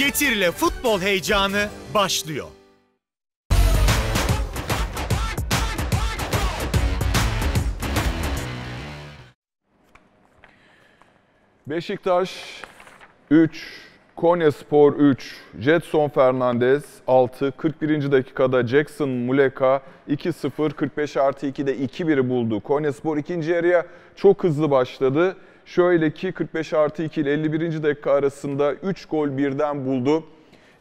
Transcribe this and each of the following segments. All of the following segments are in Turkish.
Getirle futbol heyecanı başlıyor. Beşiktaş 3, Konyaspor 3, Jetson Fernandez 6, 41. dakikada Jackson Muleka 2-0, 45 artı 2'de 2-1'i buldu. Konyaspor ikinci yarıya çok hızlı başladı. Şöyle ki 45 artı 2 ile 51. dakika arasında 3 gol birden buldu.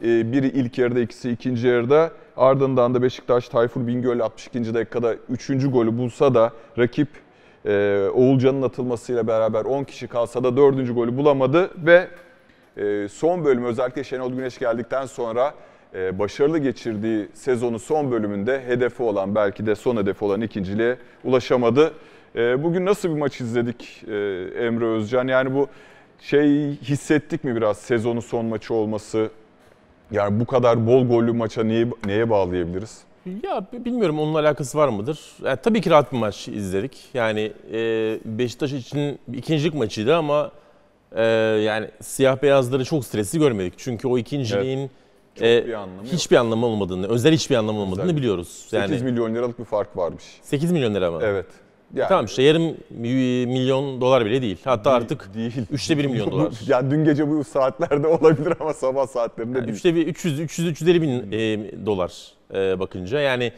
Ee, biri ilk yarıda, ikisi ikinci yarıda. Ardından da Beşiktaş Tayfur Bingöl 62. dakikada 3. golü bulsa da rakip e, Oğulcan'ın atılmasıyla beraber 10 kişi kalsa da 4. golü bulamadı ve e, son bölüm özellikle Şenol Güneş geldikten sonra e, başarılı geçirdiği sezonun son bölümünde hedefi olan belki de son hedefi olan ikinciliğe ulaşamadı. E, bugün nasıl bir maç izledik e, Emre Özcan? Yani bu şey hissettik mi biraz sezonun son maçı olması? Yani bu kadar bol gollü maça niye, neye bağlayabiliriz? Ya bilmiyorum onun alakası var mıdır? Yani, tabii ki rahat bir maç izledik. Yani e, Beşiktaş için ikincilik maçıydı ama e, yani siyah beyazları çok stresli görmedik. Çünkü o ikinciliğin evet. E, çok bir anlamı hiçbir yok. anlamı olmadığını, özel hiçbir anlamı olmadığını Özellikle. biliyoruz. Yani 8 milyon liralık bir fark varmış. 8 milyon lira mı? Evet. Yani, tamam işte yarım milyon dolar bile değil. Hatta değil, artık değil. üçte bir milyon dolar. yani dün gece bu saatlerde olabilir ama sabah saatlerinde yani değil. Üçte bir 300, 350 bin e, dolar e, bakınca yani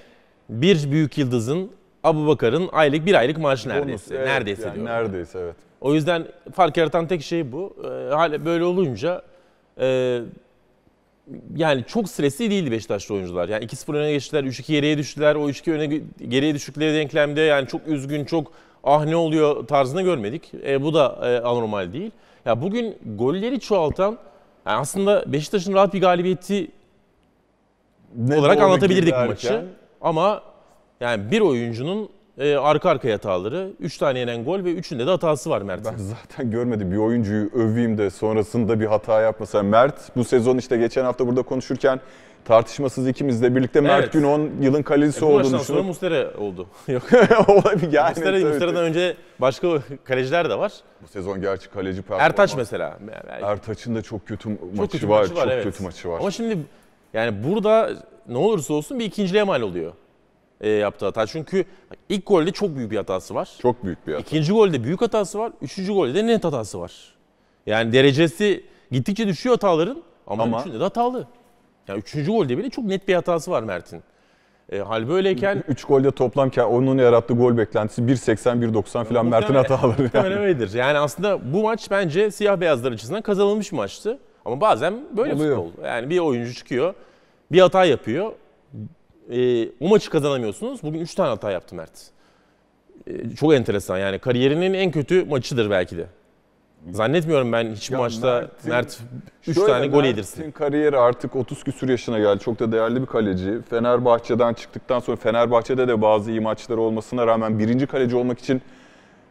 bir büyük yıldızın Abu Bakar'ın aylık bir aylık maaşı neredeyse. Evet, neredeyse yani, Neredeyse evet. O yüzden fark yaratan tek şey bu. E, böyle olunca e, yani çok stresli değildi Beşiktaşlı oyuncular. Yani 2-0 öne geçtiler, 3-2 geriye düştüler. O 3-2 öne geriye düştükleri denklemde yani çok üzgün, çok ah ne oluyor tarzını görmedik. E, bu da e, anormal değil. Ya bugün golleri çoğaltan yani aslında Beşiktaş'ın rahat bir galibiyeti ne olarak anlatabilirdik bu maçı. Ama yani bir oyuncunun e, arka arkaya hataları. 3 tane yenen gol ve 3'ünde de hatası var Mert. Ben zaten görmedim bir oyuncuyu öveyim de sonrasında bir hata yapmasa. Mert bu sezon işte geçen hafta burada konuşurken tartışmasız ikimizle birlikte Mert evet. Günon yılın kalecisi e, olduğunu düşünüyorum. sonra Mustera oldu. Yok. Olabilir yani. Mustera, evet, Mustera'dan evet. önce başka kaleciler de var. Bu sezon gerçi kaleci performans. Ertaç mesela. Yani... Ertaç'ın da çok kötü çok maçı kötü var. Maçı var çok evet. kötü maçı var. Ama şimdi yani burada ne olursa olsun bir ikinciliğe mal oluyor e, yaptığı hata. Çünkü ilk golde çok büyük bir hatası var. Çok büyük bir hata. İkinci golde büyük hatası var. Üçüncü golde de net hatası var. Yani derecesi gittikçe düşüyor hataların ama, ama... üçünde de hatalı. Yani üçüncü golde bile çok net bir hatası var Mert'in. E, hal böyleyken... üç golde toplam onun yarattığı gol beklentisi 1.80-1.90 falan Mert'in hataları. Yani. öyledir. Yani aslında bu maç bence siyah beyazlar açısından kazanılmış maçtı. Ama bazen böyle Oluyor. futbol. Yani bir oyuncu çıkıyor, bir hata yapıyor e, ee, o maçı kazanamıyorsunuz. Bugün 3 tane hata yaptı Mert. E, çok enteresan yani kariyerinin en kötü maçıdır belki de. Zannetmiyorum ben hiç ya maçta Mert 3 tane gol yedirsin. Mert'in kariyeri artık 30 küsür yaşına geldi. Çok da değerli bir kaleci. Fenerbahçe'den çıktıktan sonra Fenerbahçe'de de bazı iyi maçlar olmasına rağmen birinci kaleci olmak için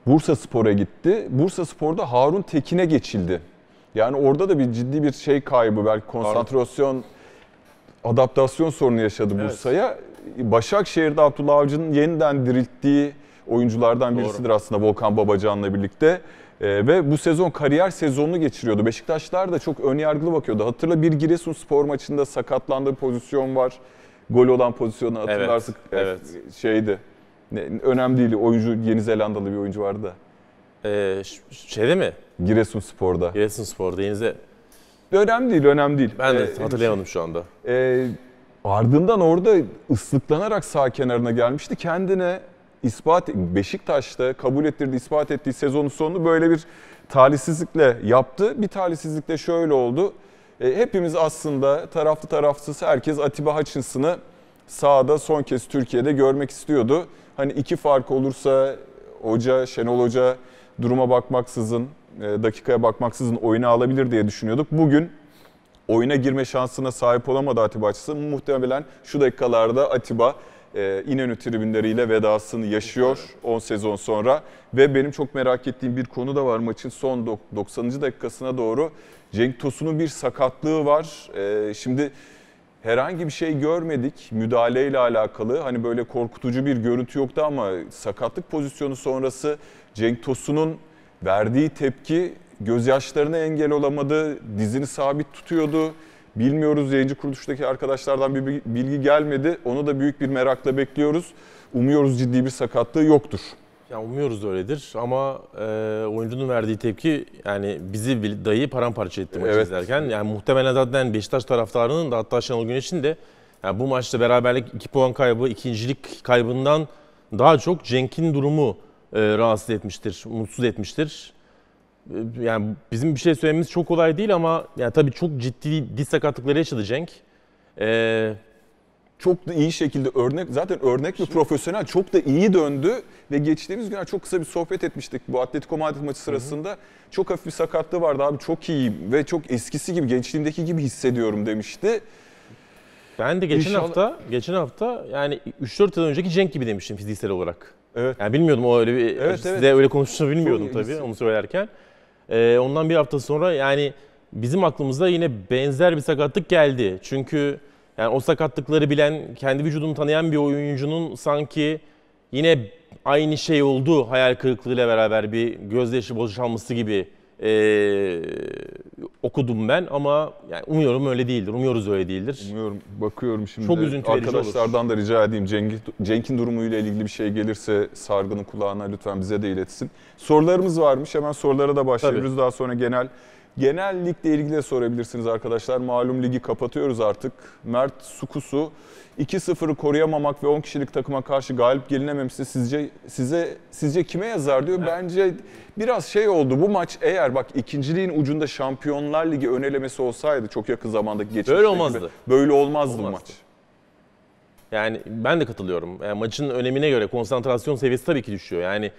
Bursa Spor'a gitti. Bursa Spor'da Harun Tekin'e geçildi. Yani orada da bir ciddi bir şey kaybı belki konsantrasyon... Harun adaptasyon sorunu yaşadı evet. Bursa'ya. Başakşehir'de Abdullah Avcı'nın yeniden dirilttiği oyunculardan Doğru. birisidir aslında Volkan Babacan'la birlikte. Ee, ve bu sezon kariyer sezonunu geçiriyordu. Beşiktaşlar da çok önyargılı bakıyordu. Hatırla bir Giresun spor maçında sakatlandığı pozisyon var. Gol olan pozisyonu hatırlarsın. Evet, evet. Şeydi. Ne, önemli değil. Oyuncu Yeni Zelandalı bir oyuncu vardı da. Ee, şeyde mi? Giresun Spor'da. Giresun Spor'da. Yeni Zelandalı. Önemli değil, önemli değil. Ben de ee, hatırlayamadım şu anda. E, ardından orada ıslıklanarak sağ kenarına gelmişti. Kendine ispat Beşiktaş'ta kabul ettirdi, ispat ettiği sezonun sonunu böyle bir talihsizlikle yaptı. Bir talihsizlikle şöyle oldu. E, hepimiz aslında taraflı tarafsız herkes Atiba Hutchinson'ı sağda son kez Türkiye'de görmek istiyordu. Hani iki fark olursa hoca, Şenol Hoca duruma bakmaksızın e, dakikaya bakmaksızın oyuna alabilir diye düşünüyorduk. Bugün oyuna girme şansına sahip olamadı Atiba açısı. Muhtemelen şu dakikalarda Atiba e, İnönü tribünleriyle vedasını yaşıyor 10 sezon sonra. Ve benim çok merak ettiğim bir konu da var maçın son 90. dakikasına doğru. Cenk Tosun'un bir sakatlığı var. E, şimdi herhangi bir şey görmedik müdahaleyle alakalı. Hani böyle korkutucu bir görüntü yoktu ama sakatlık pozisyonu sonrası Cenk Tosun'un verdiği tepki gözyaşlarına engel olamadı, dizini sabit tutuyordu. Bilmiyoruz yayıncı kuruluştaki arkadaşlardan bir bilgi gelmedi. Onu da büyük bir merakla bekliyoruz. Umuyoruz ciddi bir sakatlığı yoktur. Ya umuyoruz öyledir ama e, oyuncunun verdiği tepki yani bizi dayı paramparça etti maçı evet. izlerken. Yani muhtemelen zaten Beşiktaş taraftarının da hatta Şenol Güneş'in de yani bu maçta beraberlik 2 puan kaybı, ikincilik kaybından daha çok Cenk'in durumu e, rahatsız etmiştir, mutsuz etmiştir. E, yani bizim bir şey söylememiz çok kolay değil ama yani tabii çok ciddi diz sakatlıkları yaşadı Cenk. E, çok da iyi şekilde örnek zaten örnek bir profesyonel çok da iyi döndü ve geçtiğimiz günler çok kısa bir sohbet etmiştik bu Atletico Madrid maçı sırasında. Hı hı. Çok hafif bir sakatlığı vardı abi çok iyiyim ve çok eskisi gibi gençliğimdeki gibi hissediyorum demişti. Ben de geçen İnşallah... hafta geçen hafta yani 3-4 yıl önceki Cenk gibi demiştim fiziksel olarak. Evet. Yani bilmiyordum o öyle bir evet, size evet. öyle konuştuğunu bilmiyordum Çok tabii onu söylerken. Ee, ondan bir hafta sonra yani bizim aklımızda yine benzer bir sakatlık geldi. Çünkü yani o sakatlıkları bilen, kendi vücudunu tanıyan bir oyuncunun sanki yine aynı şey oldu hayal kırıklığıyla beraber bir gözyaşı boşalması gibi e, okudum ben ama yani umuyorum öyle değildir. Umuyoruz öyle değildir. Umuyorum. Bakıyorum şimdi. Çok üzüntü Arkadaşlardan olur. da rica edeyim Cenk'in durumuyla ilgili bir şey gelirse Sargı'nın kulağına lütfen bize de iletsin. Sorularımız varmış. Hemen sorulara da başlıyoruz. Daha sonra genel Genellikle ilgili de sorabilirsiniz arkadaşlar. Malum ligi kapatıyoruz artık. Mert Sukusu 2-0'ı koruyamamak ve 10 kişilik takıma karşı galip gelinememesi sizce size sizce kime yazar diyor. Bence biraz şey oldu. Bu maç eğer bak ikinciliğin ucunda Şampiyonlar Ligi önelemesi olsaydı çok yakın zamandaki geçmiş. Böyle olmazdı. Gibi, böyle olmazdı, olmazdı maç. Yani ben de katılıyorum. Yani maçın önemine göre konsantrasyon seviyesi tabii ki düşüyor. Yani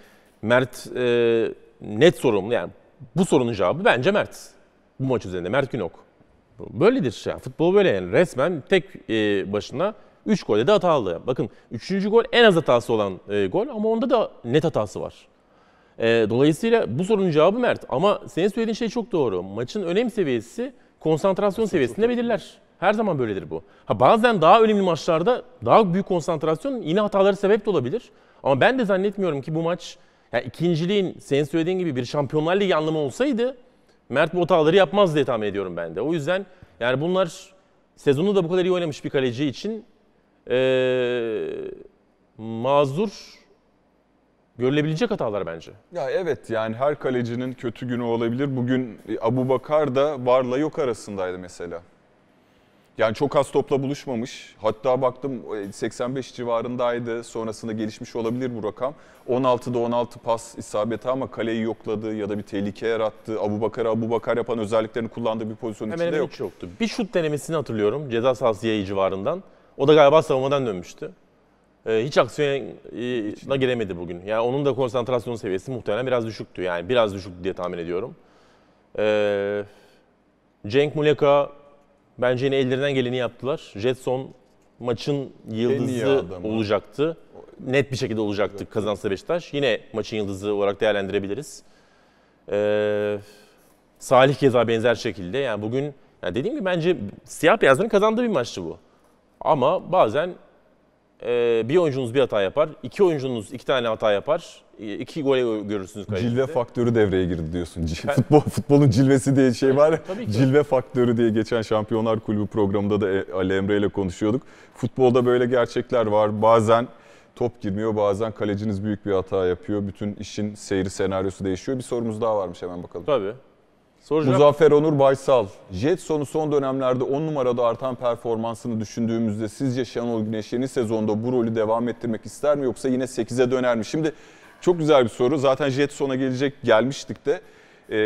Mert e, net sorumlu. Yani bu sorunun cevabı bence Mert. Bu maç üzerinde Mert Günok. Böyledir. Yani futbol böyle yani. Resmen tek e, başına 3 golde de hatalı. Bakın 3. gol en az hatası olan e, gol ama onda da net hatası var. E, dolayısıyla bu sorunun cevabı Mert. Ama senin söylediğin şey çok doğru. Maçın önem seviyesi konsantrasyon seviyesinde belirler. Her zaman böyledir bu. Ha bazen daha önemli maçlarda daha büyük konsantrasyon yine hataları sebep de olabilir. Ama ben de zannetmiyorum ki bu maç yani ikinciliğin senin söylediğin gibi bir Şampiyonlar Ligi anlamı olsaydı Mert bu hataları yapmaz diye tahmin ediyorum ben de. O yüzden yani bunlar sezonu da bu kadar iyi oynamış bir kaleci için ee, mazur görülebilecek hatalar bence. Ya evet yani her kalecinin kötü günü olabilir. Bugün Abu Bakar da varla yok arasındaydı mesela. Yani çok az topla buluşmamış. Hatta baktım 85 e, civarındaydı. Sonrasında gelişmiş olabilir bu rakam. 16'da 16 pas isabeti ama kaleyi yokladı ya da bir tehlike yarattı. Abu Bakar'a Abu Bakar yapan özelliklerini kullandığı bir pozisyon hemen içinde hemen yok. Hiç yoktu. Bir şut denemesini hatırlıyorum ceza sahası yayı civarından. O da galiba savunmadan dönmüştü. Ee, hiç aksiyona giremedi bugün. Yani onun da konsantrasyon seviyesi muhtemelen biraz düşüktü. Yani biraz düşüktü diye tahmin ediyorum. Ee, Cenk Muleka Bence yine ellerinden geleni yaptılar. Jetson maçın yıldızı olacaktı. Net bir şekilde olacaktı evet. kazansa Beşiktaş. Yine maçın yıldızı olarak değerlendirebiliriz. Ee, Salih keza benzer şekilde. Yani bugün yani dediğim gibi bence siyah beyazların kazandığı bir maçtı bu. Ama bazen ee, bir oyuncunuz bir hata yapar, iki oyuncunuz iki tane hata yapar, e, iki gole görürsünüz kalecide. Cilve faktörü devreye girdi diyorsun. Ha. Futbol futbolun cilvesi diye şey var. Tabii ki. Cilve faktörü diye geçen Şampiyonlar Kulübü programında da e, Ali Emre ile konuşuyorduk. Futbolda böyle gerçekler var. Bazen top girmiyor, bazen kaleciniz büyük bir hata yapıyor. Bütün işin seyri senaryosu değişiyor. Bir sorumuz daha varmış hemen bakalım. Tabii. Soracağım. Muzaffer Onur Baysal, Jetson'un son dönemlerde 10 numarada artan performansını düşündüğümüzde sizce Şenol Güneş yeni sezonda bu rolü devam ettirmek ister mi yoksa yine 8'e döner mi? Şimdi çok güzel bir soru. Zaten Jetson'a gelecek gelmiştik de. 10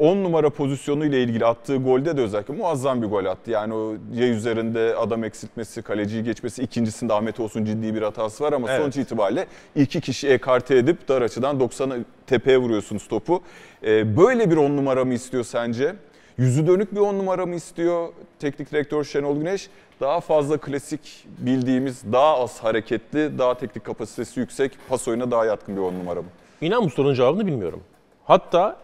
ee, numara pozisyonu ile ilgili attığı golde de özellikle muazzam bir gol attı. Yani o ya üzerinde adam eksiltmesi, kaleciyi geçmesi, ikincisinde Ahmet Olsun ciddi bir hatası var ama evet. sonuç itibariyle iki kişi ekarte edip dar açıdan 90 tepeye vuruyorsunuz topu. Ee, böyle bir 10 numara mı istiyor sence? Yüzü dönük bir 10 numara mı istiyor teknik direktör Şenol Güneş? Daha fazla klasik bildiğimiz, daha az hareketli, daha teknik kapasitesi yüksek, pas oyuna daha yatkın bir 10 numara mı? İnan bu sorunun cevabını bilmiyorum. Hatta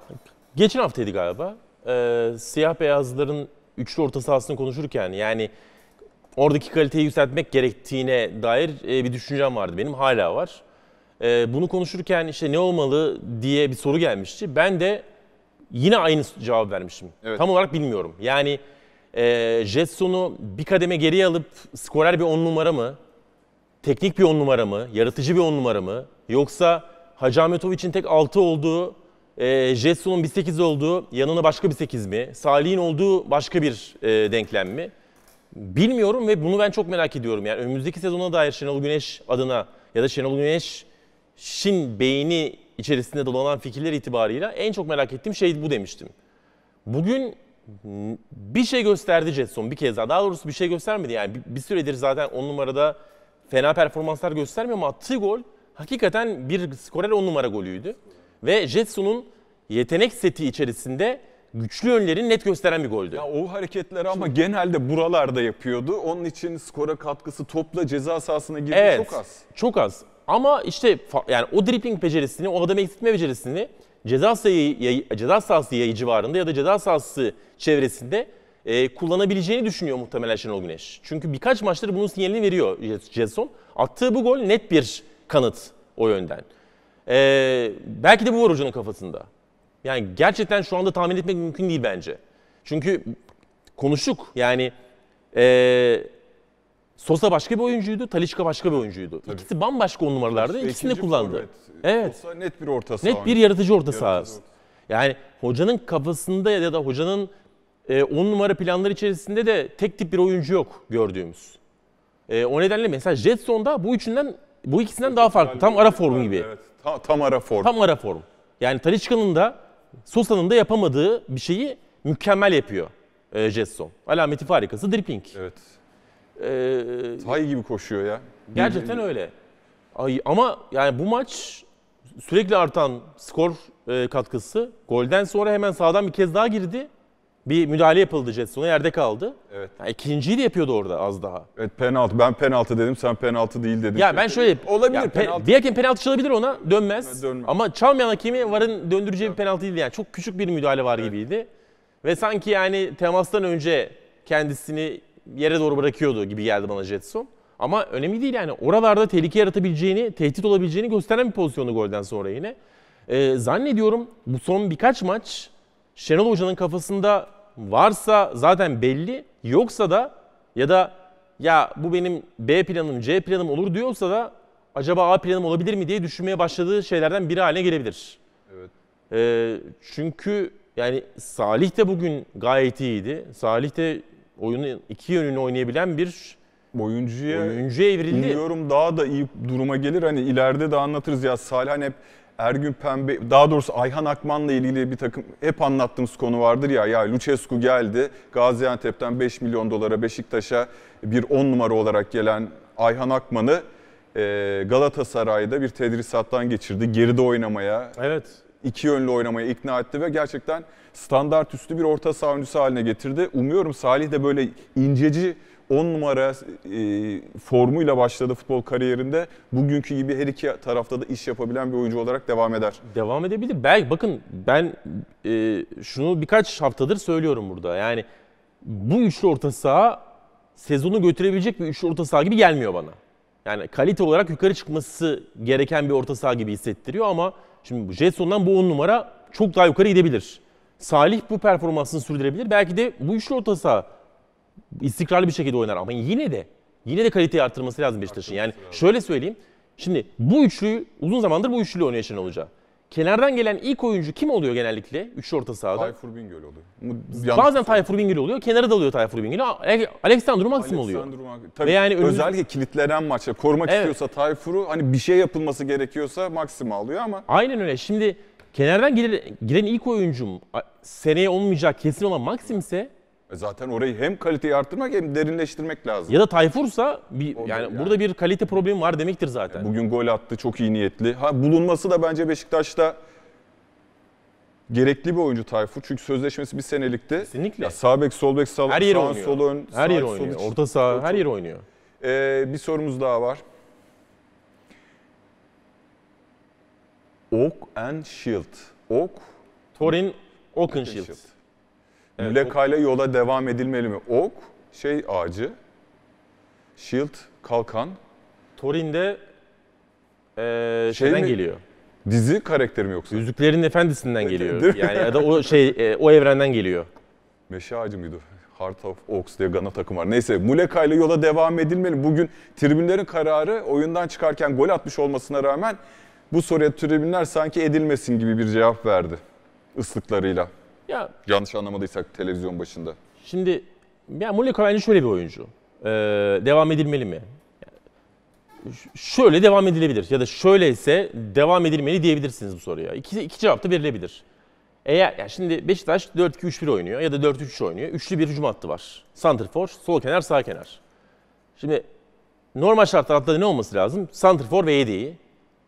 Geçen haftaydı galiba. Ee, siyah beyazların üçlü orta sahasını konuşurken yani oradaki kaliteyi yükseltmek gerektiğine dair e, bir düşüncem vardı benim. Hala var. Ee, bunu konuşurken işte ne olmalı diye bir soru gelmişti. Ben de yine aynı cevap vermişim. Evet. Tam olarak bilmiyorum. Yani e, Jetson'u bir kademe geriye alıp skorer bir on numara mı? Teknik bir on numara mı? Yaratıcı bir on numara mı? Yoksa Hacı için tek altı olduğu e, ee, Jetson'un bir 8 olduğu yanına başka bir 8 mi? Salih'in olduğu başka bir e, denklem mi? Bilmiyorum ve bunu ben çok merak ediyorum. Yani önümüzdeki sezona dair Şenol Güneş adına ya da Şenol Güneş Şin beyni içerisinde dolanan fikirler itibarıyla en çok merak ettiğim şey bu demiştim. Bugün bir şey gösterdi Jetson bir kez daha. Daha doğrusu bir şey göstermedi yani. Bir, süredir zaten on numarada fena performanslar göstermiyor ama attığı gol hakikaten bir skorer on numara golüydü ve Jetsu'nun yetenek seti içerisinde güçlü önlerin net gösteren bir goldü. Ya o hareketleri ama Şimdi, genelde buralarda yapıyordu. Onun için skora katkısı topla ceza sahasına girdi evet, çok az. Çok az. Ama işte yani o dribbling becerisini, o adam eksiltme becerisini ceza sahası, ceza sahası yayı civarında ya da ceza sahası çevresinde e, kullanabileceğini düşünüyor muhtemelen Şenol Güneş. Çünkü birkaç maçtır bunun sinyalini veriyor Jetson. Attığı bu gol net bir kanıt o yönden. Ee, belki de bu var hocanın kafasında. Yani gerçekten şu anda tahmin etmek mümkün değil bence. Çünkü konuştuk yani ee, Sosa başka bir oyuncuydu, Talisca başka bir oyuncuydu. Tabii. İkisi bambaşka on numaralarda. Sosa ikisini de kullandı. Forvet. Evet. Sosa net bir orta saha. Net bir yaratıcı orta saha. Yani hocanın kafasında ya da hocanın e, on numara planları içerisinde de tek tip bir oyuncu yok gördüğümüz. E, o nedenle mesela Jetson'da bu üçünden bu ikisinden daha farklı. Tam ara formu gibi. Evet, Ta, tam ara form. Tam form. Yani Talisca'nın da Sosa'nın da yapamadığı bir şeyi mükemmel yapıyor e, Jetson. Alameti farikası dripping. Evet. Ee, Tay gibi koşuyor ya. Gerçekten bir, öyle. Ay, ama yani bu maç sürekli artan skor e, katkısı golden sonra hemen sağdan bir kez daha girdi bir müdahale yapıldı Jetson'a yerde kaldı. Evet. Yani ikinciyi de yapıyordu orada az daha. Evet penaltı. Ben penaltı dedim sen penaltı değil dedin. Ya ben şöyle olabilir ya, penaltı. Bir hakem penaltı çalabilir ona dönmez. Dönmez. Ama çalmayan hakemi varın döndüreceği bir penaltı değildi yani. Çok küçük bir müdahale var evet. gibiydi. Ve sanki yani temastan önce kendisini yere doğru bırakıyordu gibi geldi bana Jetson. Ama önemli değil yani. Oralarda tehlike yaratabileceğini, tehdit olabileceğini gösteren bir pozisyonu golden sonra yine. Ee, zannediyorum bu son birkaç maç Şenol Hoca'nın kafasında varsa zaten belli, yoksa da ya da ya bu benim B planım, C planım olur diyorsa da acaba A planım olabilir mi diye düşünmeye başladığı şeylerden biri haline gelebilir. Evet. Ee, çünkü yani Salih de bugün gayet iyiydi. Salih de oyunu iki yönünü oynayabilen bir oyuncuya, oyuncuya evrildi. Umuyorum daha da iyi duruma gelir. Hani ileride de anlatırız ya Salih hani hep Ergün Pembe, daha doğrusu Ayhan Akman'la ilgili bir takım hep anlattığımız konu vardır ya. Ya Lucescu geldi, Gaziantep'ten 5 milyon dolara Beşiktaş'a bir 10 numara olarak gelen Ayhan Akman'ı e, Galatasaray'da bir tedrisattan geçirdi. Geride oynamaya, evet. iki yönlü oynamaya ikna etti ve gerçekten standart üstü bir orta savunucusu haline getirdi. Umuyorum Salih de böyle inceci 10 numara e, formuyla başladı futbol kariyerinde. Bugünkü gibi her iki tarafta da iş yapabilen bir oyuncu olarak devam eder. Devam edebilir. Belki bakın ben e, şunu birkaç haftadır söylüyorum burada. Yani bu üçlü orta saha sezonu götürebilecek bir üçlü orta saha gibi gelmiyor bana. Yani kalite olarak yukarı çıkması gereken bir orta saha gibi hissettiriyor ama şimdi Jetson'dan bu 10 numara çok daha yukarı gidebilir. Salih bu performansını sürdürebilir. Belki de bu üçlü orta saha istikrarlı bir şekilde oynar ama yine de yine de kaliteyi arttırması lazım Beşiktaş'ın. Yani şöyle söyleyeyim. Şimdi bu üçlüyü uzun zamandır bu üçlü oynayışın olacak. Kenardan gelen ilk oyuncu kim oluyor genellikle? Üçlü orta sahada. Tayfur Bingöl oluyor. Yalnız Bazen şey. Tayfur Bingöl oluyor. Kenara da dalıyor Tayfur Bingöl. Alexander Maxim oluyor. Tabii Ve yani önümüz... özellikle kilitlenen maçta korumak evet. istiyorsa Tayfur'u hani bir şey yapılması gerekiyorsa Maxim alıyor ama. Aynen öyle. Şimdi kenardan giren, ilk oyuncum seneye olmayacak kesin olan Maxim ise e zaten orayı hem kaliteyi arttırmak hem derinleştirmek lazım. Ya da Tayfur'sa bir, yani, yani burada bir kalite problemi var demektir zaten. Bugün gol attı, çok iyi niyetli. Ha bulunması da bence Beşiktaş'ta gerekli bir oyuncu Tayfur. Çünkü sözleşmesi bir senelikte. Kesinlikle. Ya sağ bek, sol bek, sağ, her yeri sağ oynuyor. sol ön, her sağ, yeri oynuyor. Sol, Orta saha, sol, her yeri oynuyor. Ee, bir sorumuz daha var. Oak and Shield. Oak Torin Oak Oakenshield. Shield. Evet, Mülekayla yola devam edilmeli mi? Ok, şey ağacı, shield, kalkan. Torin'de ee, şey şeyden mi? geliyor. Dizi karakteri mi yoksa? Yüzüklerin Efendisi'nden geliyor. yani ya da o şey e, o evrenden geliyor. Meşe ağacı mıydı? Heart of Oaks diye Gana takım var. Neyse Muleka ile yola devam edilmeli. Bugün tribünlerin kararı oyundan çıkarken gol atmış olmasına rağmen bu soruya tribünler sanki edilmesin gibi bir cevap verdi ıslıklarıyla. Ya Yanlış anlamadıysak televizyon başında. şimdi ya Muleka bence şöyle bir oyuncu. Ee, devam edilmeli mi? Şöyle devam edilebilir ya da şöyle ise devam edilmeli diyebilirsiniz bu soruya. İki, iki cevap da verilebilir. Eğer ya şimdi Beşiktaş 4-2-3-1 oynuyor ya da 4-3-3 oynuyor. Üçlü bir hücum hattı var. Santrfor, sol kenar, sağ kenar. Şimdi normal şartlarda ne olması lazım? Santrfor ve yediği,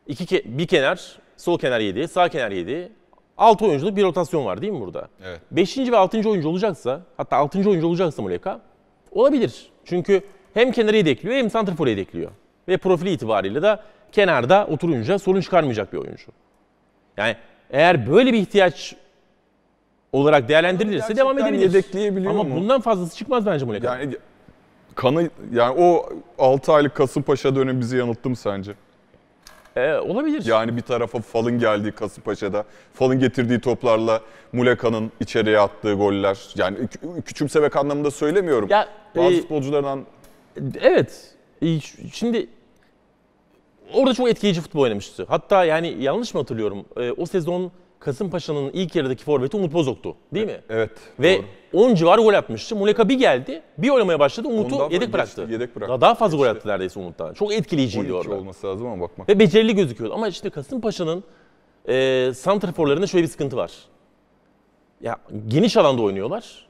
İki bir kenar, sol kenar yediği, sağ kenar yediği. 6 oyunculuk bir rotasyon var değil mi burada? Evet. 5. ve 6. oyuncu olacaksa hatta 6. oyuncu olacaksa Muleka olabilir. Çünkü hem kenarı yedekliyor hem santrforu yedekliyor. Ve profili itibariyle de kenarda oturunca sorun çıkarmayacak bir oyuncu. Yani eğer böyle bir ihtiyaç olarak değerlendirilirse Gerçekten devam edebilir. Yedekleyebiliyor Ama mu? bundan fazlası çıkmaz bence Muleka. Yani kanı yani o 6 aylık Kasımpaşa dönemi bizi yanılttı mı sence? E, olabilir. Yani bir tarafa Fal'ın geldiği Kasımpaşa'da, Fal'ın getirdiği toplarla Muleka'nın içeriye attığı goller. Yani küçümsemek anlamında söylemiyorum. Ya, Bazı e, futbolculardan... Evet. E, şimdi orada çok etkileyici futbol oynamıştı. Hatta yani yanlış mı hatırlıyorum? E, o sezon Kasımpaşa'nın ilk yarıdaki forveti Umut Bozok'tu değil mi? Evet. Ve doğru. 10 civarı gol atmıştı. Muleka bir geldi, bir oynamaya başladı. Umut'u yedek bıraktı. Geçti, yedek bıraktı. Daha, daha fazla geçti. gol attı neredeyse Umut'tan. Çok etkileyiciydi orada. olması lazım ama bakma. Ve becerili gözüküyordu. Ama işte Kasımpaşa'nın e, santraforlarında şöyle bir sıkıntı var. Ya geniş alanda oynuyorlar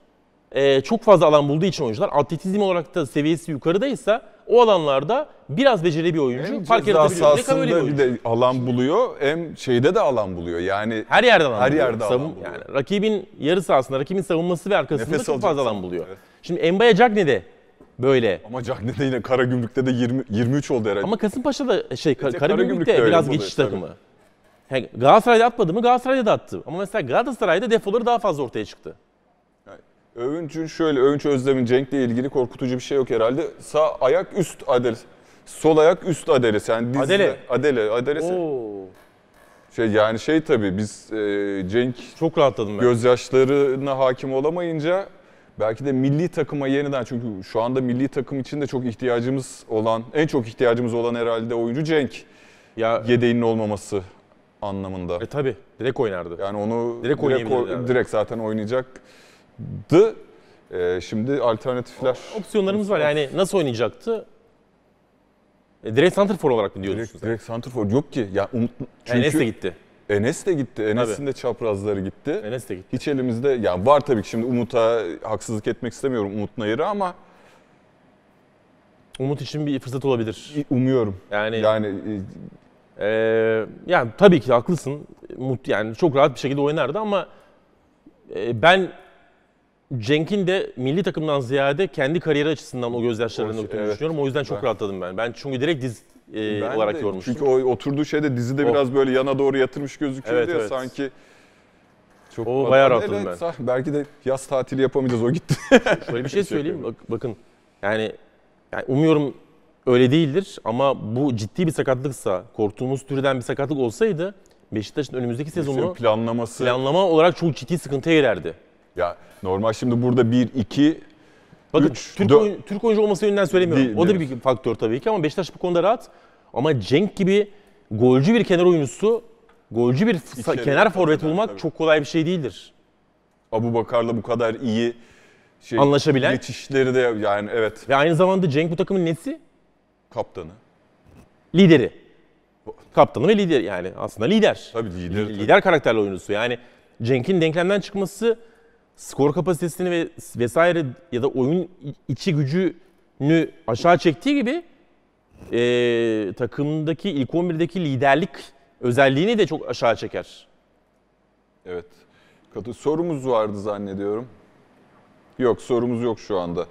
e, çok fazla alan bulduğu için oyuncular atletizm olarak da seviyesi yukarıdaysa o alanlarda biraz becereli bir oyuncu hem fark yaratabiliyor. Ne kadar öyle bir de alan buluyor hem şeyde de alan buluyor. Yani her yerde alan her buluyor. yerde Savun, alan buluyor. Yani rakibin yarı sahasında, rakibin savunması ve arkasında Nefes çok fazla alan buluyor. Evet. Şimdi Embaya Cagne de böyle. Ama Cagne de yine kara Karagümrük'te de 20, 23 oldu herhalde. Ama Kasımpaşa da şey Kar- Karagümrük'te Karagümrük biraz geçiş takımı. Yani Galatasaray'da atmadı mı Galatasaray'da da attı. Ama mesela Galatasaray'da defoları daha fazla ortaya çıktı. Övünç'ün şöyle, Övünç Özlem'in Cenk'le ilgili korkutucu bir şey yok herhalde. Sağ ayak üst adres. Sol ayak üst adres. Yani dizide. Adele. Adele. Adresi. Oo. Şey yani şey tabii biz e, Cenk çok rahatladım ben. Gözyaşlarına hakim olamayınca belki de milli takıma yeniden çünkü şu anda milli takım için de çok ihtiyacımız olan, en çok ihtiyacımız olan herhalde oyuncu Cenk. Ya yedeğinin olmaması anlamında. E tabii direkt oynardı. Yani onu direkt direkt, direkt zaten oynayacak. E, şimdi alternatifler... Opsiyonlarımız var. Yani nasıl oynayacaktı? E, direkt santrfor olarak mı diyorsunuz? Direkt, direkt santrfor yok ki. Ya Umut, çünkü... Enes de gitti. Enes de gitti. Enes'in de çaprazları gitti. Enes de gitti. Hiç elimizde yani var tabii ki şimdi Umut'a haksızlık etmek istemiyorum Umut Nayır'a ama Umut için bir fırsat olabilir. Umuyorum. Yani yani e, e yani tabii ki haklısın. Umut yani çok rahat bir şekilde oynardı ama e, ben Cenk'in de milli takımdan ziyade kendi kariyeri açısından o gözyaşlarını döktüğünü evet. düşünüyorum. O yüzden çok ben, rahatladım ben. Ben çünkü direkt diz e, olarak de, yormuştum. Çünkü o oturduğu şeyde dizide o. Oh. biraz böyle yana doğru yatırmış gözüküyordu evet, ya evet. sanki. Çok o bayağı rahatladım evet, ben. Sah, belki de yaz tatili yapamayacağız o gitti. Şöyle bir şey söyleyeyim. Bak, bakın yani, yani umuyorum öyle değildir ama bu ciddi bir sakatlıksa, korktuğumuz türden bir sakatlık olsaydı Beşiktaş'ın önümüzdeki şey sezonu planlaması planlama olarak çok ciddi sıkıntıya girerdi. Ya normal şimdi burada 1 2 Bakın üç, Türk, dört... oyun, Türk oyuncu olması yönünden söylemiyorum. Değil, o da bir faktör tabii ki ama Beşiktaş bu konuda rahat. Ama Cenk gibi golcü bir kenar oyuncusu, golcü bir İçeri, kenar forvet bulmak tabii. çok kolay bir şey değildir. Abu Bakar'la bu kadar iyi şey, anlaşabilen. Geçişleri de yani evet. Ve aynı zamanda Cenk bu takımın nesi? Kaptanı. Lideri. Kaptanı ve lider yani aslında lider. Tabii lider. Lider tabii. karakterli oyuncusu yani Cenk'in denklemden çıkması skor kapasitesini ve vesaire ya da oyun içi gücünü aşağı çektiği gibi e, takımdaki ilk 11'deki liderlik özelliğini de çok aşağı çeker. Evet. Katı sorumuz vardı zannediyorum. Yok sorumuz yok şu anda.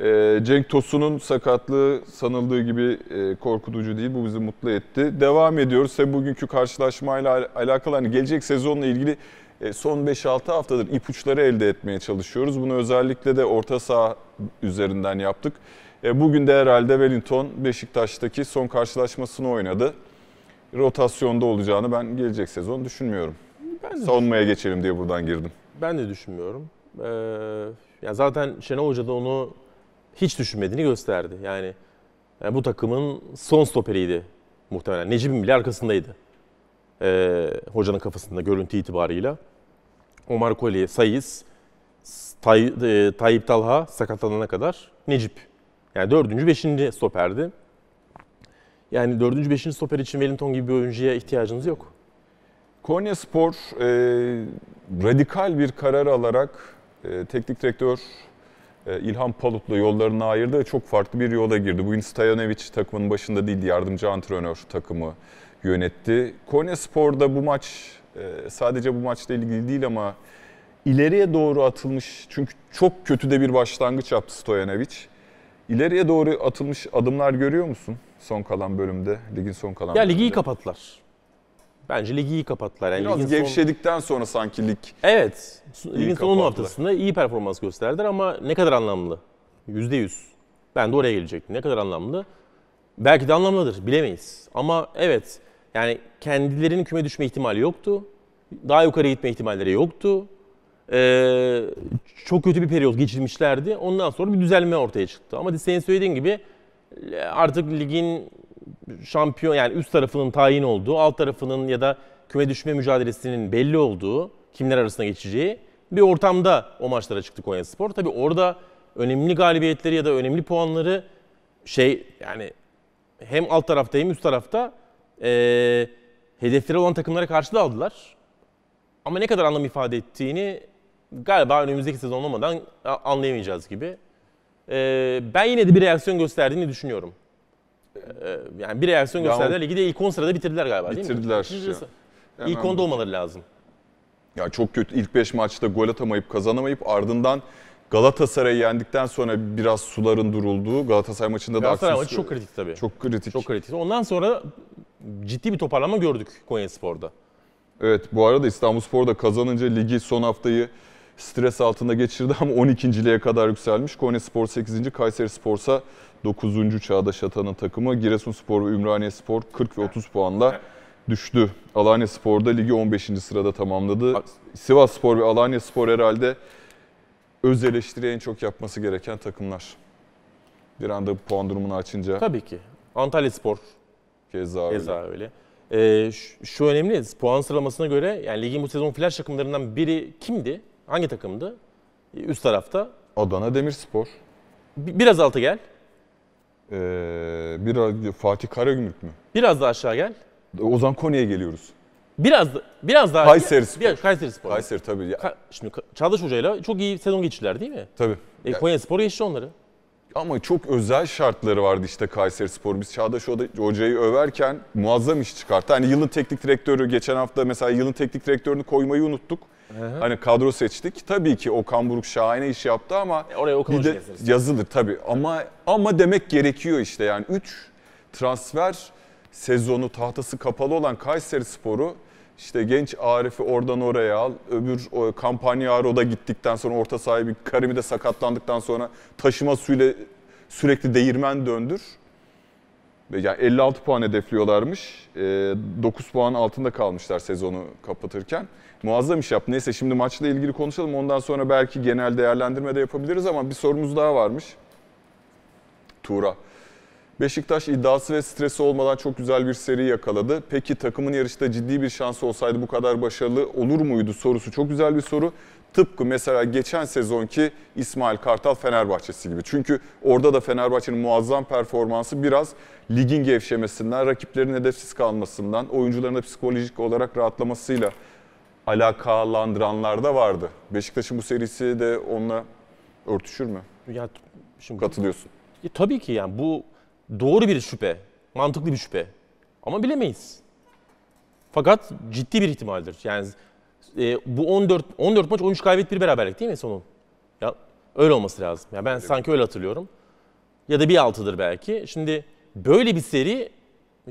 E, Cenk Tosun'un sakatlığı sanıldığı gibi e, korkutucu değil. Bu bizi mutlu etti. Devam ediyoruz. Hem bugünkü karşılaşmayla al alakalı hani gelecek sezonla ilgili e, son 5-6 haftadır ipuçları elde etmeye çalışıyoruz. Bunu özellikle de orta saha üzerinden yaptık. E, bugün de herhalde Wellington Beşiktaş'taki son karşılaşmasını oynadı. Rotasyonda olacağını ben gelecek sezon düşünmüyorum. Ben Savunmaya geçelim diye buradan girdim. Ben de düşünmüyorum. Ee, ya zaten Şenol Hoca da onu hiç düşünmediğini gösterdi. Yani, yani e, bu takımın son stoperiydi muhtemelen. Necip'in bile arkasındaydı. Ee, hocanın kafasında görüntü itibarıyla. Omar Kolye, Sayıs, Tay, e, Tayyip Talha sakatlanana kadar Necip. Yani dördüncü, beşinci stoperdi. Yani dördüncü, beşinci stoper için Wellington gibi bir oyuncuya ihtiyacınız yok. Konya Spor e, radikal bir karar alarak e, teknik direktör e, İlhan Palut'la yollarını ayırdı ve çok farklı bir yola girdi. Bugün Stajanovic takımın başında değildi, yardımcı antrenör takımı yönetti. Konya Spor'da bu maç ee, sadece bu maçla ilgili değil ama ileriye doğru atılmış çünkü çok kötü de bir başlangıç yaptı Stojanovic. İleriye doğru atılmış adımlar görüyor musun son kalan bölümde, ligin son kalan Ya bölümde? ligi iyi kapattılar. Bence ligi iyi kapattılar. Yani Biraz ligin gevşedikten sonra sanki lig. Evet. Ligin son 10 haftasında iyi performans gösterdiler ama ne kadar anlamlı? Yüzde yüz. Ben de oraya gelecektim. Ne kadar anlamlı? Belki de anlamlıdır. Bilemeyiz. Ama evet yani kendilerinin küme düşme ihtimali yoktu. Daha yukarı gitme ihtimalleri yoktu. Ee, çok kötü bir periyot geçirmişlerdi. Ondan sonra bir düzelme ortaya çıktı. Ama senin söylediğin gibi e, artık ligin şampiyon yani üst tarafının tayin olduğu, alt tarafının ya da küme düşme mücadelesinin belli olduğu, kimler arasında geçeceği bir ortamda o maçlara çıktı Konya Spor. Tabii orada önemli galibiyetleri ya da önemli puanları şey yani hem alt tarafta hem üst tarafta e, hedefleri olan takımlara karşı da aldılar. Ama ne kadar anlam ifade ettiğini galiba önümüzdeki sezon olmadan anlayamayacağız gibi. E, ben yine de bir reaksiyon gösterdiğini düşünüyorum. E, yani bir reaksiyon gösterdiler. Ligi de ilk 10 sırada bitirdiler galiba bitirdiler değil mi? Bitirdiler. Yani 10'da olmaları lazım. Ya çok kötü İlk 5 maçta gol atamayıp kazanamayıp ardından Galatasaray'ı yendikten sonra biraz suların durulduğu, Galatasaray maçında Galatasaray da maçı çok kritik tabii. Çok kritik. Çok kritik. Ondan sonra ciddi bir toparlama gördük Konyaspor'da. Evet bu arada İstanbulspor da kazanınca ligi son haftayı stres altında geçirdi ama 12. 12.liğe kadar yükselmiş. Konyaspor 8. Kayseri Spor'sa 9. Çağdaş Atan'ın takımı. Giresunspor ve Ümraniye Spor 40 ve 30 puanla düştü. Alanya Spor'da ligi 15. sırada tamamladı. Sivas Spor ve Alanya Spor herhalde öz eleştiri en çok yapması gereken takımlar. Bir anda puan durumunu açınca. Tabii ki. Antalya Spor. Keza öyle. Keza öyle. Ee, şu, şu önemli, puan sıralamasına göre yani ligin bu sezon flash takımlarından biri kimdi? Hangi takımdı? Ee, üst tarafta. Adana Demirspor. Bi- biraz altı gel. Ee, biraz Fatih Karagümrük mü? Biraz daha aşağı gel. Ozan Kone'ye geliyoruz. Biraz biraz daha Kayseri Spor. Biraz, Kayseri Spor. Kayseri tabii. Ya. Ka- Şimdi Çağdaş Hoca'yla çok iyi sezon geçirdiler değil mi? Tabii. E, Konya Spor geçti onları. Ama çok özel şartları vardı işte Kayseri Spor. Biz Çağdaş Hoca- Hoca'yı överken muazzam iş çıkarttı. Hani yılın teknik direktörü geçen hafta mesela yılın teknik direktörünü koymayı unuttuk. Hani kadro seçtik. Tabii ki Okan Buruk şahane iş yaptı ama E, oraya Okan bir de yazılır tabii. Ama ama demek gerekiyor işte yani 3 transfer sezonu tahtası kapalı olan Kayseri Sporu işte genç Arif'i oradan oraya al. Öbür o, da gittikten sonra orta sahibi Karimi de sakatlandıktan sonra taşıma suyla sürekli değirmen döndür. Yani 56 puan hedefliyorlarmış. 9 ee, puan altında kalmışlar sezonu kapatırken. Muazzam iş yaptı. Neyse şimdi maçla ilgili konuşalım. Ondan sonra belki genel değerlendirme de yapabiliriz ama bir sorumuz daha varmış. Tuğra. Beşiktaş iddiası ve stresi olmadan çok güzel bir seri yakaladı. Peki takımın yarışta ciddi bir şansı olsaydı bu kadar başarılı olur muydu sorusu çok güzel bir soru. Tıpkı mesela geçen sezonki İsmail Kartal Fenerbahçesi gibi. Çünkü orada da Fenerbahçe'nin muazzam performansı biraz ligin gevşemesinden, rakiplerin hedefsiz kalmasından, oyuncuların da psikolojik olarak rahatlamasıyla alakalandıranlar da vardı. Beşiktaş'ın bu serisi de onunla örtüşür mü? Ya, şimdi Katılıyorsun. E, tabii ki yani bu doğru bir şüphe, mantıklı bir şüphe. Ama bilemeyiz. Fakat ciddi bir ihtimaldir. Yani e, bu 14 14 maç 13 kaybet bir beraberlik değil mi sonun? Ya öyle olması lazım. Ya ben evet. sanki öyle hatırlıyorum. Ya da bir altıdır belki. Şimdi böyle bir seri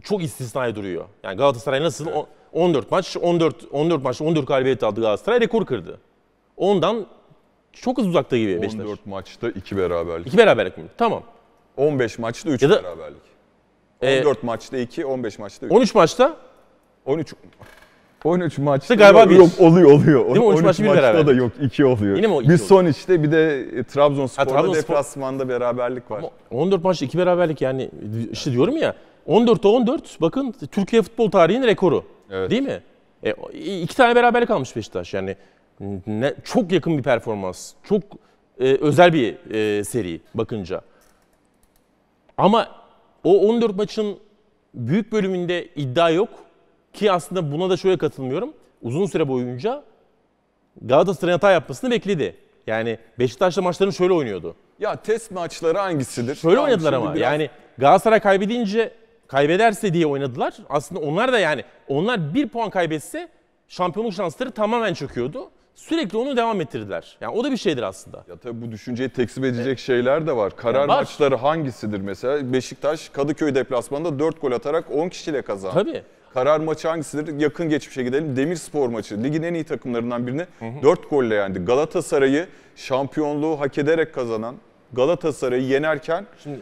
çok istisnai duruyor. Yani Galatasaray nasıl evet. O, 14 maç 14 14 maç, 14 kaybet aldı Galatasaray rekor kırdı. Ondan çok az uzakta gibi 14 Beşiktaş. 14 maçta 2 beraberlik. 2 beraberlik mi? Tamam. 15 maçta 3 Ya da- beraberlik. Ee, 14 maçta 2, 15 maçta 3. 13 maçta 13 13 maçta galiba yok, bir. yok oluyor oluyor. Değil mi? 13 maçta bir beraber. da yok 2 oluyor. Yine mi o iki bir oluyor? son işte bir de e, Trabzonspor'da Ha, Trabzonspor- deplasmanda beraberlik var. Ama 14 maçta 2 beraberlik yani işte diyorum ya 14'te 14 bakın Türkiye futbol tarihinin rekoru. Evet. Değil mi? E, iki tane beraberlik almış Beşiktaş yani ne, çok yakın bir performans. Çok e, özel bir e, seri bakınca. Ama o 14 maçın büyük bölümünde iddia yok ki aslında buna da şöyle katılmıyorum. Uzun süre boyunca Galatasaray'ın hata yapmasını bekledi. Yani Beşiktaş'la maçlarını şöyle oynuyordu. Ya test maçları hangisidir? Şöyle Tamam, oynadılar ama biraz- yani Galatasaray kaybedince kaybederse diye oynadılar. Aslında onlar da yani onlar bir puan kaybetse şampiyonluk şansları tamamen çöküyordu sürekli onu devam ettirdiler. Yani o da bir şeydir aslında. Ya tabii bu düşünceyi tekzip edecek evet. şeyler de var. Karar var. maçları hangisidir mesela? Beşiktaş Kadıköy deplasmanında 4 gol atarak 10 kişiyle kazandı. Tabii. Karar maçı hangisidir? Yakın geçmişe gidelim. Demirspor maçı. Ligin en iyi takımlarından birini hı hı. 4 golle yendi. Galatasaray'ı şampiyonluğu hak ederek kazanan Galatasaray'ı yenerken Şimdi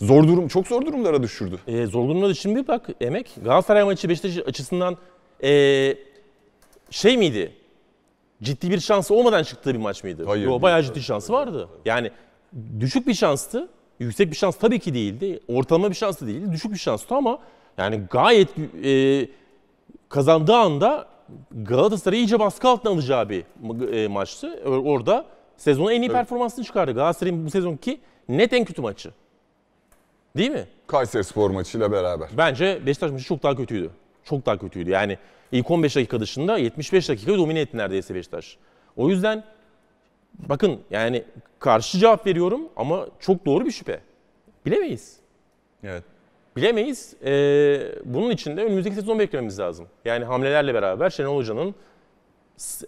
zor durum çok zor durumlara düşürdü. E, zor durumlara düşürdü bak emek. Galatasaray maçı Beşiktaş açısından e, şey miydi? ciddi bir şansı olmadan çıktığı bir maç mıydı? Hayır. Yo, bayağı ciddi şansı vardı. Yani düşük bir şanstı. Yüksek bir şans tabii ki değildi. Ortalama bir şansı değildi. Düşük bir şanstı ama yani gayet e, kazandığı anda Galatasaray'ı iyice baskı altına alacağı bir e, maçtı. Orada sezonun en iyi evet. performansını çıkardı. Galatasaray'ın bu sezonki net en kötü maçı. Değil mi? Kayseri Spor maçıyla beraber. Bence Beşiktaş maçı çok daha kötüydü çok daha kötüydü. Yani ilk 15 dakika dışında 75 dakika domine etti neredeyse Beşiktaş. O yüzden bakın yani karşı cevap veriyorum ama çok doğru bir şüphe. Bilemeyiz. Evet. Bilemeyiz. Ee, bunun için de önümüzdeki sezon beklememiz lazım. Yani hamlelerle beraber Şenol Hoca'nın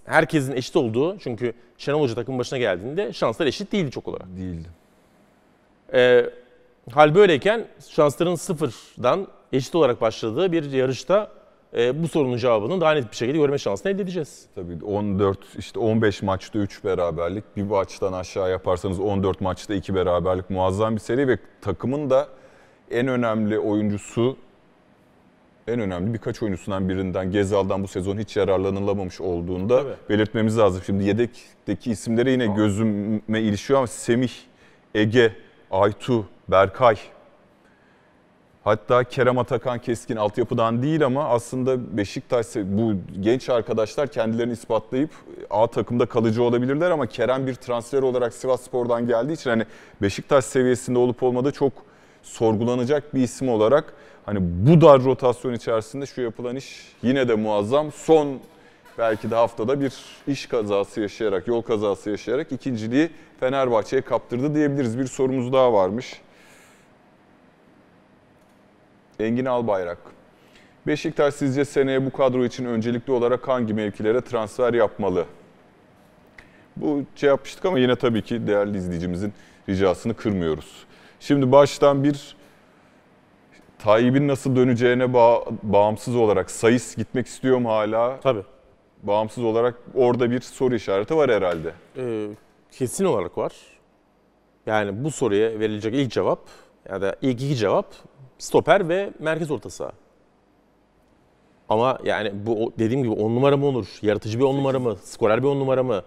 herkesin eşit olduğu çünkü Şenol Hoca takım başına geldiğinde şanslar eşit değildi çok olarak. Değildi. Ee, hal böyleyken şansların sıfırdan eşit olarak başladığı bir yarışta e, bu sorunun cevabını daha net bir şekilde görme şansını elde edeceğiz. Tabii 14 işte 15 maçta 3 beraberlik bir maçtan aşağı yaparsanız 14 maçta 2 beraberlik muazzam bir seri ve takımın da en önemli oyuncusu en önemli birkaç oyuncusundan birinden Gezal'dan bu sezon hiç yararlanılamamış olduğunda Tabii. belirtmemiz lazım. Şimdi yedekteki isimlere yine Aa. gözüme ilişiyor ama Semih, Ege, Aytu, Berkay Hatta Kerem Atakan Keskin altyapıdan değil ama aslında Beşiktaş bu genç arkadaşlar kendilerini ispatlayıp e, A takımda kalıcı olabilirler ama Kerem bir transfer olarak Sivas Spor'dan geldiği için hani Beşiktaş seviyesinde olup olmadığı çok sorgulanacak bir isim olarak hani bu dar rotasyon içerisinde şu yapılan iş yine de muazzam. Son belki de haftada bir iş kazası yaşayarak, yol kazası yaşayarak ikinciliği Fenerbahçe'ye kaptırdı diyebiliriz. Bir sorumuz daha varmış. Engin Albayrak. Beşiktaş sizce seneye bu kadro için öncelikli olarak hangi mevkilere transfer yapmalı? Bu şey yapmıştık ama yine tabii ki değerli izleyicimizin ricasını kırmıyoruz. Şimdi baştan bir Tayyip'in nasıl döneceğine bağ, bağımsız olarak Sayıs gitmek istiyorum hala? Tabii. Bağımsız olarak orada bir soru işareti var herhalde. Ee, kesin olarak var. Yani bu soruya verilecek ilk cevap ya da ilk iki cevap stoper ve merkez orta saha. Ama yani bu dediğim gibi on numara mı olur? Yaratıcı bir on numara mı? Skorer bir on numara mı?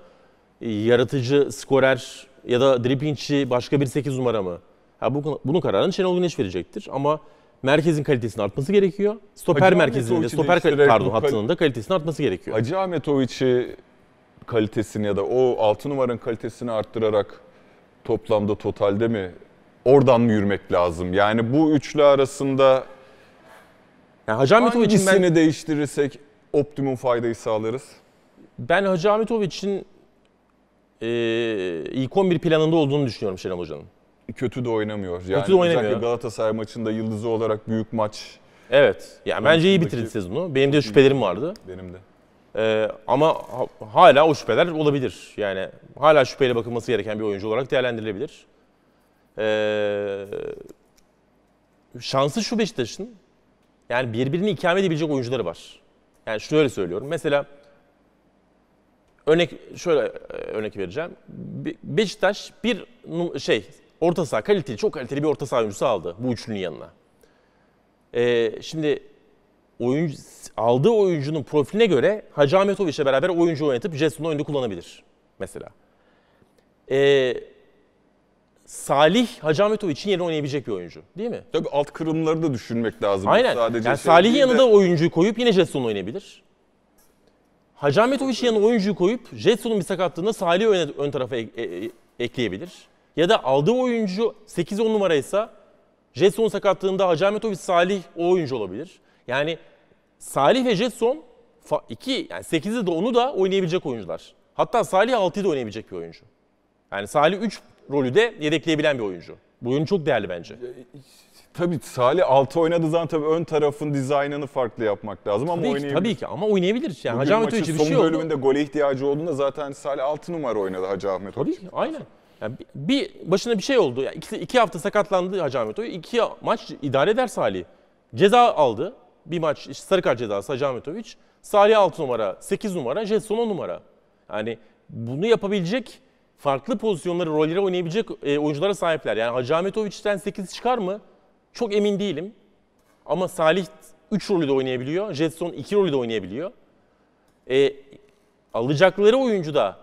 Yaratıcı, skorer ya da drippingçi başka bir sekiz numara mı? Ha, bu, bunun kararını Şenol Güneş verecektir. Ama merkezin kalitesini artması gerekiyor. Stoper merkezinde. stoper işte pardon hattının da kalitesinin artması gerekiyor. Hacı Ahmetoviç'i kalitesini ya da o 6 numaranın kalitesini arttırarak toplamda totalde mi oradan mı yürümek lazım? Yani bu üçlü arasında yani Hacı Ahmetoviç'in ben, değiştirirsek optimum faydayı sağlarız? ben Hacı için e, ilk 11 planında olduğunu düşünüyorum Şenol Hoca'nın. Kötü de oynamıyor. Yani Kötü de oynamıyor. özellikle Galatasaray maçında yıldızı olarak büyük maç Evet. Yani bence iyi bitirdi sezonu. Benim de şüphelerim vardı. benim de. Ee, ama hala o şüpheler olabilir. Yani hala şüpheyle bakılması gereken bir oyuncu olarak değerlendirilebilir. Ee, şansı şu Beşiktaş'ın yani birbirini ikame edebilecek oyuncuları var. Yani şöyle söylüyorum. Mesela örnek şöyle e, örnek vereceğim. Beşiktaş bir şey orta saha kaliteli çok kaliteli bir orta saha oyuncusu aldı bu üçlünün yanına. Ee, şimdi oyuncu, aldığı oyuncunun profiline göre Hacı Ahmetoviç'le beraber oyuncu oynatıp Jetson'u oyunda kullanabilir mesela. Ee, Salih Hacı için yerine oynayabilecek bir oyuncu değil mi? Tabii alt kırımları da düşünmek lazım. Aynen. Sadece yani şey Salih'in yanında de... oyuncuyu koyup yine Jetson'u oynayabilir. Hacı için yanına oyuncuyu koyup Jetson'un bir sakatlığında Salih'i ön, ön tarafa e, e, ekleyebilir. Ya da aldığı oyuncu 8-10 numaraysa Jetson sakatlığında Hacı Ahmetoviç Salih o oyuncu olabilir. Yani Salih ve Jetson 2 yani 8'i de onu da oynayabilecek oyuncular. Hatta Salih 6'yı da oynayabilecek bir oyuncu. Yani Salih 3 rolü de yedekleyebilen bir oyuncu. Bu oyun çok değerli bence. E, tabii Salih altı oynadığı zaman tabii ön tarafın dizaynını farklı yapmak lazım ama ki, oynayabilir. Tabii ki ama oynayabilir. Yani Bugün Hacı Ahmet Hoca bir son şey oldu. bölümünde gole ihtiyacı olduğunda zaten Salih 6 numara oynadı Hacı Ahmet Hoca. Tabii aynen. Yani bir, başına bir şey oldu. Yani iki, iki hafta sakatlandı Hacı Ahmet Hoca. İki maç idare eder Salih. Ceza aldı. Bir maç işte sarı kart cezası Hacı Ahmet Salih 6 numara, sekiz numara, Jetson 10 numara. Yani bunu yapabilecek farklı pozisyonları, rolleri oynayabilecek e, oyunculara sahipler. Yani Hacı Ahmetoviç'ten 8 çıkar mı? Çok emin değilim. Ama Salih 3 rolü de oynayabiliyor. Jetson 2 rolü de oynayabiliyor. E, alacakları oyuncu da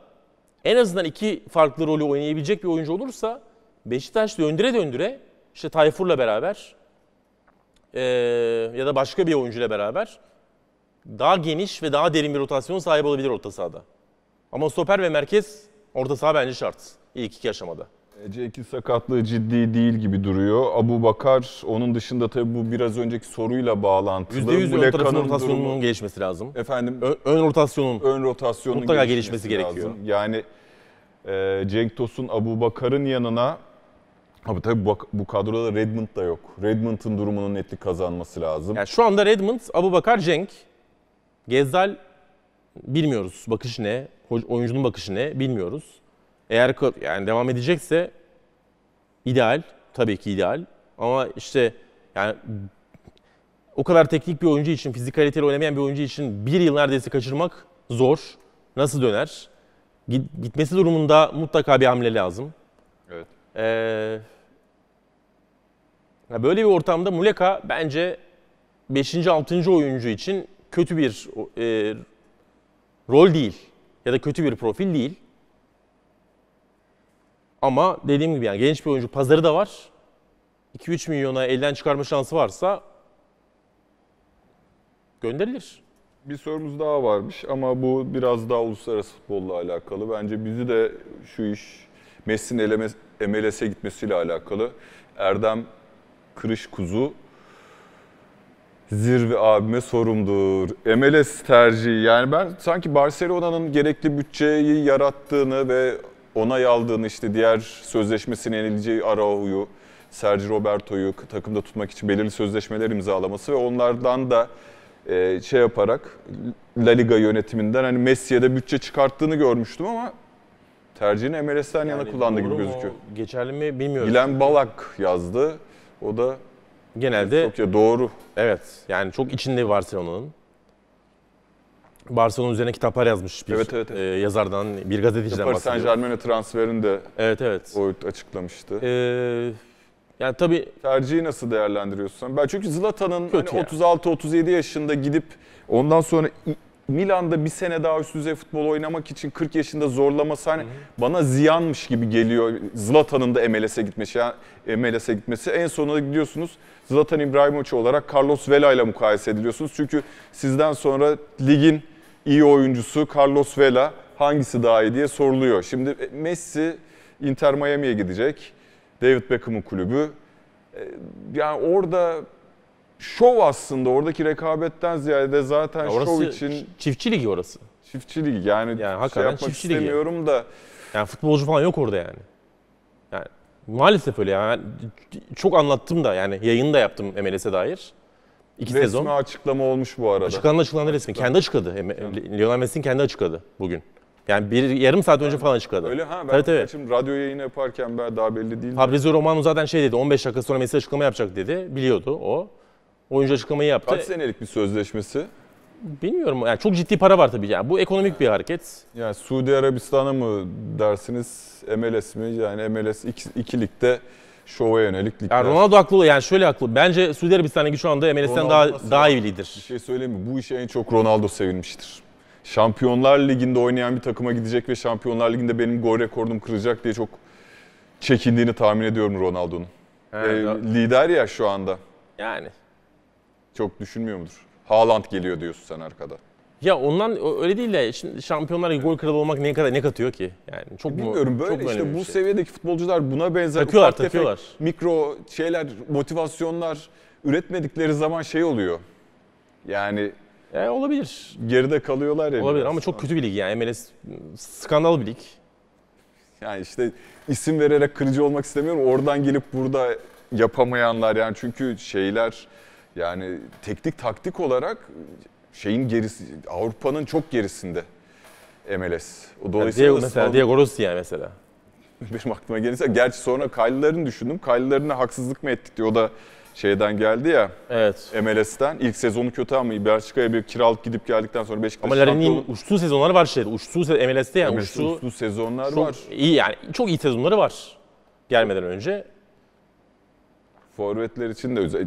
en azından iki farklı rolü oynayabilecek bir oyuncu olursa Beşiktaş döndüre döndüre işte Tayfur'la beraber e, ya da başka bir oyuncuyla beraber daha geniş ve daha derin bir rotasyon sahibi olabilir orta sahada. Ama stoper ve merkez Orta saha bence şart. İlk iki aşamada. c sakatlığı ciddi değil gibi duruyor. Abu Bakar onun dışında tabii bu biraz önceki soruyla bağlantılı. %100 ön tarafın rotasyonunun durumu... gelişmesi lazım. Efendim? Ön, ön rotasyonun. Ön rotasyonun mutlaka gelişmesi, gelişmesi gerekiyor. Lazım. Yani e, Cenk Tosun Abu Bakar'ın yanına Abi tabii bu, bu kadroda Redmond da yok. Redmond'ın durumunun netlik kazanması lazım. Yani şu anda Redmond, Abu Bakar, Cenk, Gezdal bilmiyoruz bakış ne oyuncunun bakışı ne bilmiyoruz. Eğer yani devam edecekse ideal, tabii ki ideal. Ama işte yani o kadar teknik bir oyuncu için, fizikaliteli oynamayan bir oyuncu için bir yıl neredeyse kaçırmak zor. Nasıl döner? Gitmesi durumunda mutlaka bir hamle lazım. Evet. Ee, böyle bir ortamda Muleka bence 5. 6. oyuncu için kötü bir e, rol değil ya da kötü bir profil değil. Ama dediğim gibi yani genç bir oyuncu pazarı da var. 2-3 milyona elden çıkarma şansı varsa gönderilir. Bir sorumuz daha varmış ama bu biraz daha uluslararası futbolla alakalı. Bence bizi de şu iş Messi'nin MLS'e gitmesiyle alakalı. Erdem Kırış Kuzu zirve abime sorumdur. MLS tercihi yani ben sanki Barcelona'nın gerekli bütçeyi yarattığını ve onay aldığını işte diğer sözleşmesini yenileceği Arao'yu, Sergio Roberto'yu takımda tutmak için belirli sözleşmeler imzalaması ve onlardan da e, şey yaparak La Liga yönetiminden hani Messi'ye de bütçe çıkarttığını görmüştüm ama tercihini MLS'ten yani yana kullandı gibi gözüküyor. Geçerli mi bilmiyorum. Bilen Balak yazdı. O da genelde... Çok ya doğru. Evet yani çok içinde Barcelona'nın. Barcelona üzerine kitaplar yazmış bir evet, evet, evet. E, yazardan, bir gazeteciden Paris bahsediyor. Paris Saint-Germain'e transferini evet, evet. O açıklamıştı. Ee, yani tabii tercihi nasıl değerlendiriyorsun? Ben çünkü Zlatan'ın hani 36-37 yaşında gidip ondan sonra Milan'da bir sene daha üst düzey futbol oynamak için 40 yaşında zorlaması hani bana ziyanmış gibi geliyor. Zlatan'ın da MLS'e gitmesi, yani MLS'e gitmesi. En sonunda gidiyorsunuz Zlatan İbrahimovic olarak Carlos Vela ile mukayese ediliyorsunuz. Çünkü sizden sonra ligin iyi oyuncusu Carlos Vela hangisi daha iyi diye soruluyor. Şimdi e, Messi Inter Miami'ye gidecek. David Beckham'ın kulübü. E, yani orada şov aslında oradaki rekabetten ziyade zaten ya orası şov için çiftçi ligi orası. Çiftçi ligi yani, yani şey yapmak çiftçi istemiyorum ligi. da yani futbolcu falan yok orada yani. Yani maalesef öyle yani çok anlattım da yani yayını da yaptım MLS'e dair. İki resmi sezon. açıklama olmuş bu arada. Açıklandı açıklandı resmi. Kendi açıkladı. Yani. Lionel Messi'nin kendi açıkladı bugün. Yani bir yarım saat önce yani, falan açıkladı. Öyle ha ben tabii, tabii. Şimdi radyo yayını yaparken ben daha belli değil. Fabrizio Romano zaten şey dedi 15 dakika sonra Messi açıklama yapacak dedi. Biliyordu o oyuncu açıklamayı yaptı. Kaç senelik bir sözleşmesi? Bilmiyorum. Yani çok ciddi para var tabii. Yani bu ekonomik bir hareket. Yani Suudi Arabistan'a mı dersiniz? MLS mi? Yani MLS iki, iki ligde şova yönelik ligler. Yani Ronaldo haklı. Yani şöyle haklı. Bence Suudi Arabistan'daki şu anda MLS'ten daha, daha iyi lider. Bir şey söyleyeyim mi? Bu işe en çok Ronaldo sevinmiştir. Şampiyonlar Ligi'nde oynayan bir takıma gidecek ve Şampiyonlar Ligi'nde benim gol rekordum kıracak diye çok çekindiğini tahmin ediyorum Ronaldo'nun. Ee, lider ya şu anda. Yani çok düşünmüyor mudur? Haaland geliyor diyorsun sen arkada. Ya ondan öyle değil de şimdi Şampiyonlar gol kralı olmak ne kadar ne katıyor ki? Yani çok bilmiyorum mu, böyle çok işte bu şey. seviyedeki futbolcular buna benzer takıyorlar, ufak takıyorlar. Tefek, mikro şeyler, motivasyonlar üretmedikleri zaman şey oluyor. Yani yani e, olabilir. Geride kalıyorlar ya. Olabilir aslında. ama çok kötü bir lig yani. MLS skandal bir lig. Yani işte isim vererek kırıcı olmak istemiyorum. Oradan gelip burada yapamayanlar yani çünkü şeyler yani teknik taktik olarak şeyin gerisi Avrupa'nın çok gerisinde MLS. O dolayısıyla yani Diego, mesela Diego Rossi yani mesela. Benim aklıma gelirse gerçi sonra Kaylılarını düşündüm. Kaylılarına haksızlık mı ettik diye O da şeyden geldi ya. Evet. MLS'ten. İlk sezonu kötü ama Belçika'ya bir kiralık gidip geldikten sonra Beşiktaş Ama Larin'in uçtuğu sezonları var şeyde. Uçtuğu se- MLS'te yani MLS'de uçtuğu, uçtuğu sezonlar çok var. İyi yani çok iyi sezonları var. Gelmeden önce Forvetler için de özel.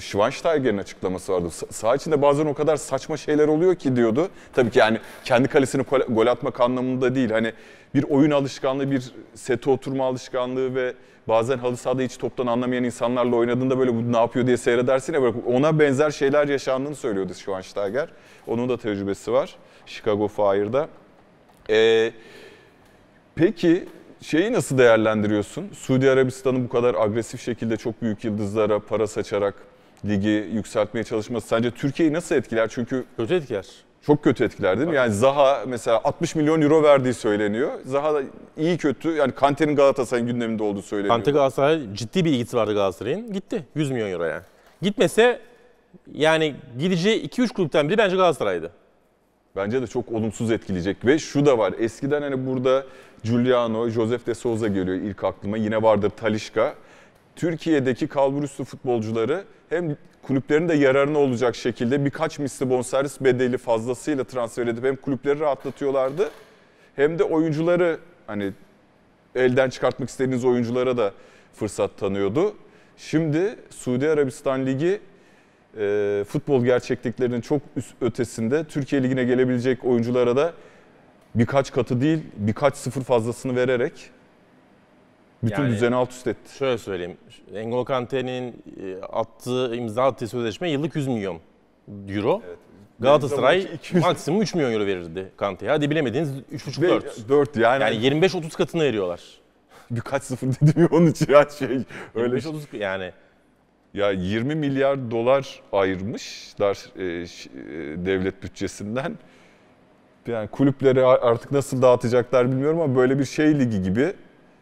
Schweinsteiger'in açıklaması vardı. Sa saha içinde bazen o kadar saçma şeyler oluyor ki diyordu. Tabii ki yani kendi kalesini gol atmak anlamında değil. Hani bir oyun alışkanlığı, bir sete oturma alışkanlığı ve bazen halı sahada hiç toptan anlamayan insanlarla oynadığında böyle bu ne yapıyor diye seyredersin ya böyle ona benzer şeyler yaşandığını söylüyordu Schweinsteiger. Onun da tecrübesi var Chicago Fire'da. Ee, peki şeyi nasıl değerlendiriyorsun? Suudi Arabistan'ın bu kadar agresif şekilde çok büyük yıldızlara para saçarak ligi yükseltmeye çalışması sence Türkiye'yi nasıl etkiler? Çünkü kötü etkiler. Çok kötü etkiler değil mi? Yani Zaha mesela 60 milyon euro verdiği söyleniyor. Zaha da iyi kötü yani Kante'nin Galatasaray'ın gündeminde olduğu söyleniyor. Kante Galatasaray ciddi bir ilgisi vardı Galatasaray'ın. Gitti 100 milyon euro yani. Gitmese yani gideceği 2-3 kulüpten biri bence Galatasaray'dı. Bence de çok olumsuz etkileyecek ve şu da var. Eskiden hani burada Giuliano, Josef de Souza geliyor ilk aklıma. Yine vardır Talişka. Türkiye'deki kalburüstü futbolcuları hem kulüplerin de yararına olacak şekilde birkaç misli bonservis bedeli fazlasıyla transfer edip hem kulüpleri rahatlatıyorlardı hem de oyuncuları hani elden çıkartmak istediğiniz oyunculara da fırsat tanıyordu. Şimdi Suudi Arabistan Ligi e, futbol gerçekliklerinin çok üst ötesinde Türkiye Ligi'ne gelebilecek oyunculara da birkaç katı değil birkaç sıfır fazlasını vererek bütün yani, düzeni alt üst etti. Şöyle söyleyeyim. Engolo Kante'nin e, attığı imza attığı sözleşme yıllık 100 milyon euro. Evet. Galatasaray 200... maksimum 3 milyon euro verirdi Kante'ye. Hadi bilemediğiniz 3,5-4. 4 yani. Yani 25-30 katını veriyorlar. Birkaç sıfır dedim onun için ya şey. Öyle 25-30 yani. Ya 20 milyar dolar ayırmışlar e, e devlet bütçesinden yani kulüpleri artık nasıl dağıtacaklar bilmiyorum ama böyle bir şey ligi gibi.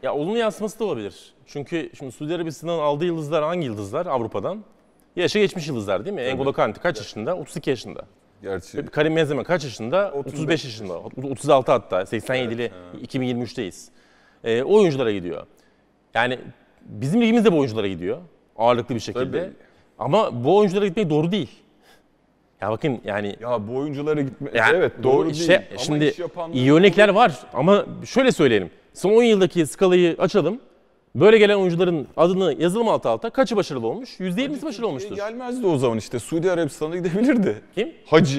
Ya olumlu yansıması da olabilir. Çünkü şimdi Suudi Arabistan'dan aldığı yıldızlar hangi yıldızlar Avrupa'dan? Yaşı geçmiş yıldızlar değil mi? Evet. N'Golo Kante kaç yaşında? 32 yaşında. Gerçi. E, Karim Benzema kaç yaşında? 35, 35 yaşında. 36 hatta. 87'li evet, 2023'teyiz. Ee, o oyunculara gidiyor. Yani bizim ligimiz de bu oyunculara gidiyor. Ağırlıklı bir şekilde. Tabii. Ama bu oyunculara gitmek doğru değil. Ya bakın yani Ya bu oyunculara gitme Ya, evet doğru, şey. değil. Ama Şimdi iş yapanlar- iyi örnekler var ama şöyle söyleyelim. Son 10 yıldaki skalayı açalım. Böyle gelen oyuncuların adını yazalım alt alta. Kaçı başarılı olmuş? %20'si başarılı olmuştur. gelmezdi o zaman işte Suudi Arabistan'a gidebilirdi. Kim? Hacı.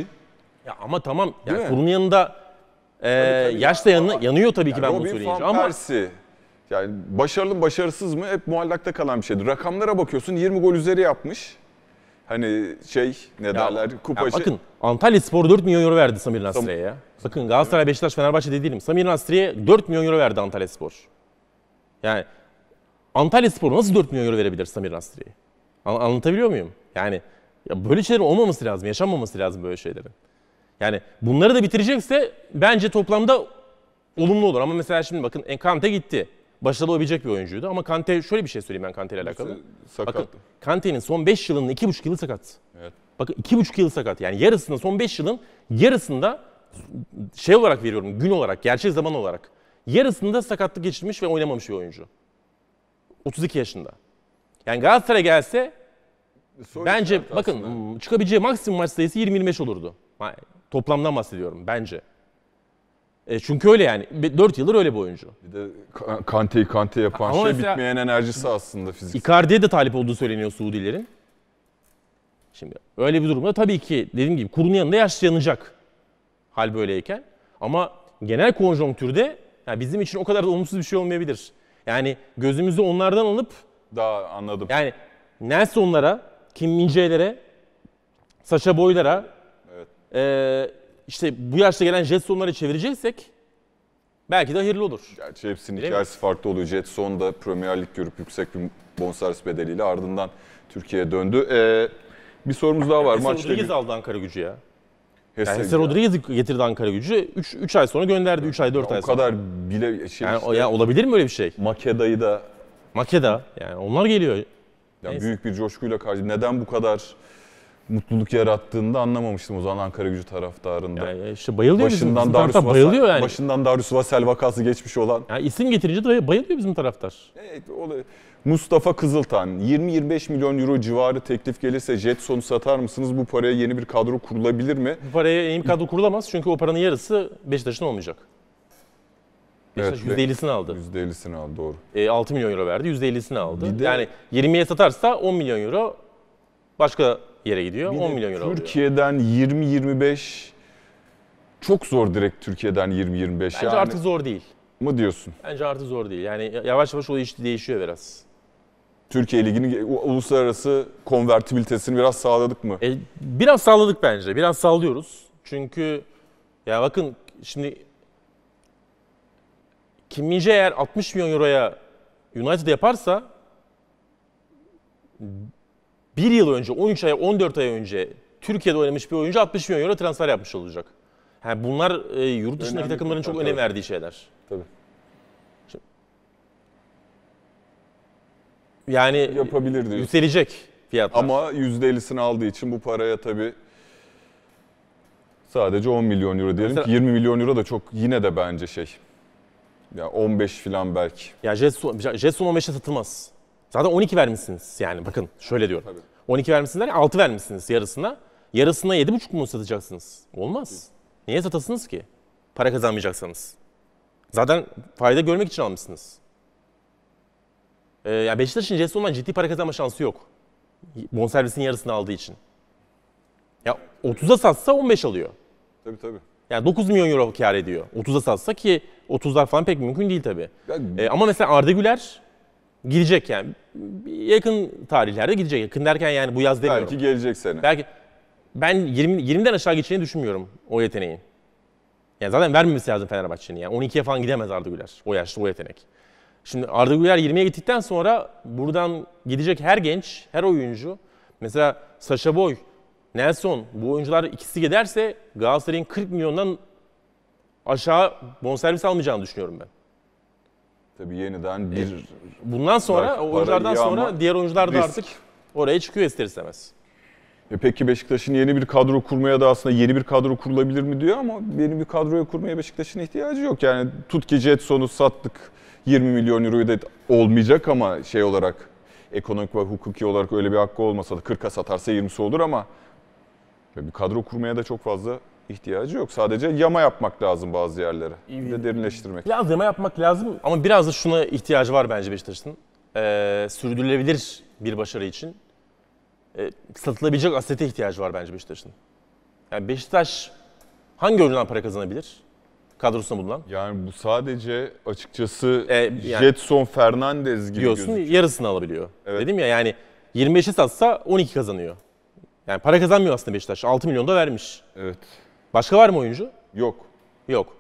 Ya ama tamam. Yani mi? yanında e, yaş da yanına, yanıyor tabii ki ben bunu Robin söyleyince. van Ama Persi. Yani başarılı mı başarısız mı hep muallakta kalan bir şeydi. Rakamlara bakıyorsun 20 gol üzeri yapmış. Hani şey ne ya, derler kupa ya Bakın Antalya Spor 4 milyon euro verdi Samir Nasri'ye ya. Bakın Galatasaray, Beşiktaş, Fenerbahçe de değilim. Samir Nasri'ye 4 milyon euro verdi Antalya Spor. Yani Antalya Spor nasıl 4 milyon euro verebilir Samir Nasri'ye? An- anlatabiliyor muyum? Yani ya böyle şeylerin olmaması lazım, yaşanmaması lazım böyle şeylerin. Yani bunları da bitirecekse bence toplamda olumlu olur. Ama mesela şimdi bakın Enkante gitti başarılı olabilecek bir oyuncuydu. Ama Kante şöyle bir şey söyleyeyim ben Kante ile alakalı. Bakın Kante'nin son 5 yılının 2,5 yılı sakat. Evet. Bakın 2,5 yıl sakat. Yani yarısında son 5 yılın yarısında şey olarak veriyorum gün olarak, gerçek zaman olarak. Yarısında sakatlık geçirmiş ve oynamamış bir oyuncu. 32 yaşında. Yani Galatasaray gelse Soru bence bakın aslında. çıkabileceği maksimum maç sayısı 20-25 olurdu. Toplamdan bahsediyorum bence. E çünkü öyle yani. 4 yıldır öyle bir oyuncu. Bir de Kante'yi Kante yapan Ama şey bitmeyen enerjisi aslında fiziksel. Icardi'ye de talip olduğu söyleniyor Suudilerin. Şimdi öyle bir durumda tabii ki dediğim gibi kurun yanında yaşlanacak hal böyleyken. Ama genel konjonktürde yani bizim için o kadar da olumsuz bir şey olmayabilir. Yani gözümüzü onlardan alıp daha anladım. Yani Nelson'lara, Kim Mince'lere, Saşa Boy'lara evet. E, işte bu yaşta gelen Jetson'ları çevireceksek belki de hayırlı olur. Gerçi hepsinin Değil hikayesi mi? farklı oluyor. Jetson da Premier Lig görüp yüksek bir bonservis bedeliyle ardından Türkiye'ye döndü. Ee, bir sorumuz daha var. Hesse Maçta Rodriguez aldı Ankara gücü ya. Hesse, yani Hesse getirdi Ankara gücü. 3 ay sonra gönderdi. 3 ay 4 ay sonra. O kadar bile şey yani, işte, yani olabilir mi öyle bir şey? Makeda'yı da. Makeda yani onlar geliyor. Yani büyük bir coşkuyla karşı. Neden bu kadar mutluluk yarattığında anlamamıştım o zaman Ankara gücü taraftarında. Ya işte bayılıyor başından bizim, bizim taraftar bayılıyor yani. Başından Darüsvasel vakası geçmiş olan. Ya isim getirince de bayılıyor bizim taraftar. Evet, o da... Mustafa Kızıltan, 20-25 milyon euro civarı teklif gelirse Jetson'u satar mısınız? Bu paraya yeni bir kadro kurulabilir mi? Bu paraya yeni bir kadro kurulamaz çünkü o paranın yarısı Beşiktaş'ın olmayacak. Beşiktaş %50'sini aldı. %50'sini aldı doğru. E, 6 milyon euro verdi %50'sini aldı. Bir de... Yani 20'ye satarsa 10 milyon euro başka yere gidiyor. Bir 10 milyon euro Türkiye'den 20-25 çok zor direkt Türkiye'den 20-25 Bence yani. artık zor değil. Mı diyorsun? Bence artık zor değil. Yani yavaş yavaş o iş değişiyor biraz. Türkiye Ligi'nin uluslararası konvertibilitesini biraz sağladık mı? E, biraz sağladık bence. Biraz sağlıyoruz. Çünkü ya bakın şimdi Kim eğer 60 milyon euroya United yaparsa bir yıl önce, 13 ay, 14 ay önce Türkiye'de oynamış bir oyuncu 60 milyon euro transfer yapmış olacak. Yani bunlar e, yurt dışındaki Önemli takımların çok önem verdiği şeyler. Tabii. Şimdi, yani Yapabilir diyorsun. yükselecek fiyatlar. Ama %50'sini aldığı için bu paraya tabii sadece 10 milyon euro diyelim Mesela, ki 20 milyon euro da çok yine de bence şey. Ya 15 falan belki. Ya Jetson, şey, Jetson 15'e satılmaz. Zaten 12 vermişsiniz yani bakın şöyle diyorum. Tabii. 12 vermişsiniz 6 vermişsiniz yarısına. Yarısına 7,5 mu satacaksınız? Olmaz. Niye satasınız ki? Para kazanmayacaksanız. Zaten fayda görmek için almışsınız. Ee, ya Beşiktaş'ın Jesse olan ciddi para kazanma şansı yok. Bonservisin yarısını aldığı için. Ya 30'a satsa 15 alıyor. Tabii tabii. Yani 9 milyon euro kar ediyor. 30'a satsa ki 30'lar falan pek mümkün değil tabii. Yani... Ee, ama mesela Arda Güler Gidecek yani. Yakın tarihlerde gidecek. Yakın derken yani bu yaz demiyorum. Belki gelecek sene. Belki ben 20 20'den aşağı geçeceğini düşünmüyorum o yeteneğin. Yani zaten vermemesi lazım Fenerbahçe'nin. Yani 12'ye falan gidemez Arda Güler. O yaşta o yetenek. Şimdi Arda Güler 20'ye gittikten sonra buradan gidecek her genç, her oyuncu mesela Sasha Boy, Nelson bu oyuncular ikisi giderse Galatasaray'ın 40 milyondan aşağı bonservis almayacağını düşünüyorum ben. Tabii yeniden e, bir... E, bundan sonra, bak, oyunculardan sonra diğer oyuncular da risk. artık oraya çıkıyor ister istemez. E peki Beşiktaş'ın yeni bir kadro kurmaya da aslında yeni bir kadro kurulabilir mi diyor ama yeni bir kadroya kurmaya Beşiktaş'ın ihtiyacı yok. Yani tut ki Jetson'u sattık 20 milyon euroyu da olmayacak ama şey olarak ekonomik ve hukuki olarak öyle bir hakkı olmasa da 40'a satarsa 20'si olur ama bir kadro kurmaya da çok fazla ihtiyacı yok. Sadece yama yapmak lazım bazı yerlere. Bir de derinleştirmek. Biraz yama yapmak lazım ama biraz da şuna ihtiyacı var bence Beşiktaş'ın. Ee, sürdürülebilir bir başarı için e, satılabilecek asete ihtiyacı var bence Beşiktaş'ın. Yani Beşiktaş hangi oyundan para kazanabilir? Kadrosunda bulunan. Yani bu sadece açıkçası e, yani, Jetson Fernandez gibi diyorsun, gözüküyor. yarısını alabiliyor. Evet. Dedim ya yani 25'i satsa 12 kazanıyor. Yani para kazanmıyor aslında Beşiktaş. 6 milyon da vermiş. Evet. Başka var mı oyuncu? Yok. Yok.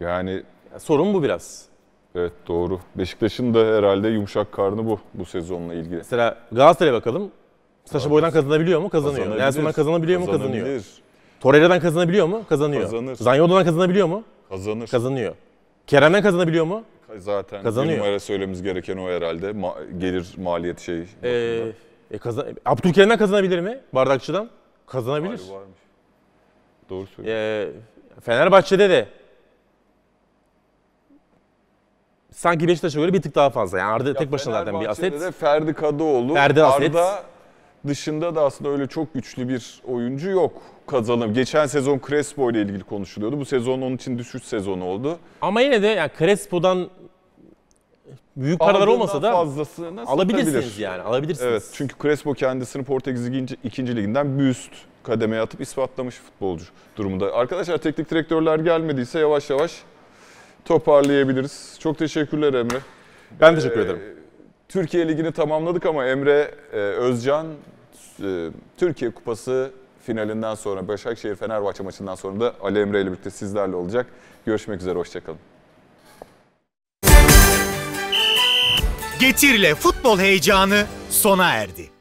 Yani ya sorun bu biraz. Evet doğru. Beşiktaş'ın da herhalde yumuşak karnı bu bu sezonla ilgili. Mesela Galatasaray'a bakalım. Saşa boydan kazanabiliyor mu? Kazanıyor. Nelson'dan kazanabiliyor mu? Kazanıyor. Torreira'dan kazanabiliyor mu? Kazanıyor. Kazanır. Zanyolu'dan kazanabiliyor mu? Kazanır. Kazanıyor. Kerem'den kazanabiliyor mu? Zaten kazanıyor. bir numara söylememiz gereken o herhalde. Ma- gelir maliyet şey. Ee, e, kazan- Abdülkerim'den kazanabilir mi? Bardakçı'dan? Kazanabilir. Hayır, varmış. Doğru söylüyorsun. E, ee, Fenerbahçe'de de sanki Beşiktaş'a göre bir tık daha fazla. Yani Arda ya tek başına zaten bir aset. de Ferdi Kadıoğlu, Ferdi aset. Arda dışında da aslında öyle çok güçlü bir oyuncu yok kazanım. Geçen sezon Crespo ile ilgili konuşuluyordu. Bu sezon onun için düşüş sezonu oldu. Ama yine de yani Crespo'dan büyük paralar olmasa da fazlasını alabilirsiniz yani. Alabilirsiniz. Evet. Çünkü Crespo kendisini Portekiz 2. liginden bir üst kademeye atıp ispatlamış futbolcu durumunda. Arkadaşlar teknik direktörler gelmediyse yavaş yavaş toparlayabiliriz. Çok teşekkürler Emre. Ben teşekkür ee, ederim. Türkiye Ligi'ni tamamladık ama Emre e, Özcan e, Türkiye Kupası finalinden sonra Başakşehir Fenerbahçe maçından sonra da Ali Emre ile birlikte sizlerle olacak. Görüşmek üzere hoşçakalın. Getir'le futbol heyecanı sona erdi.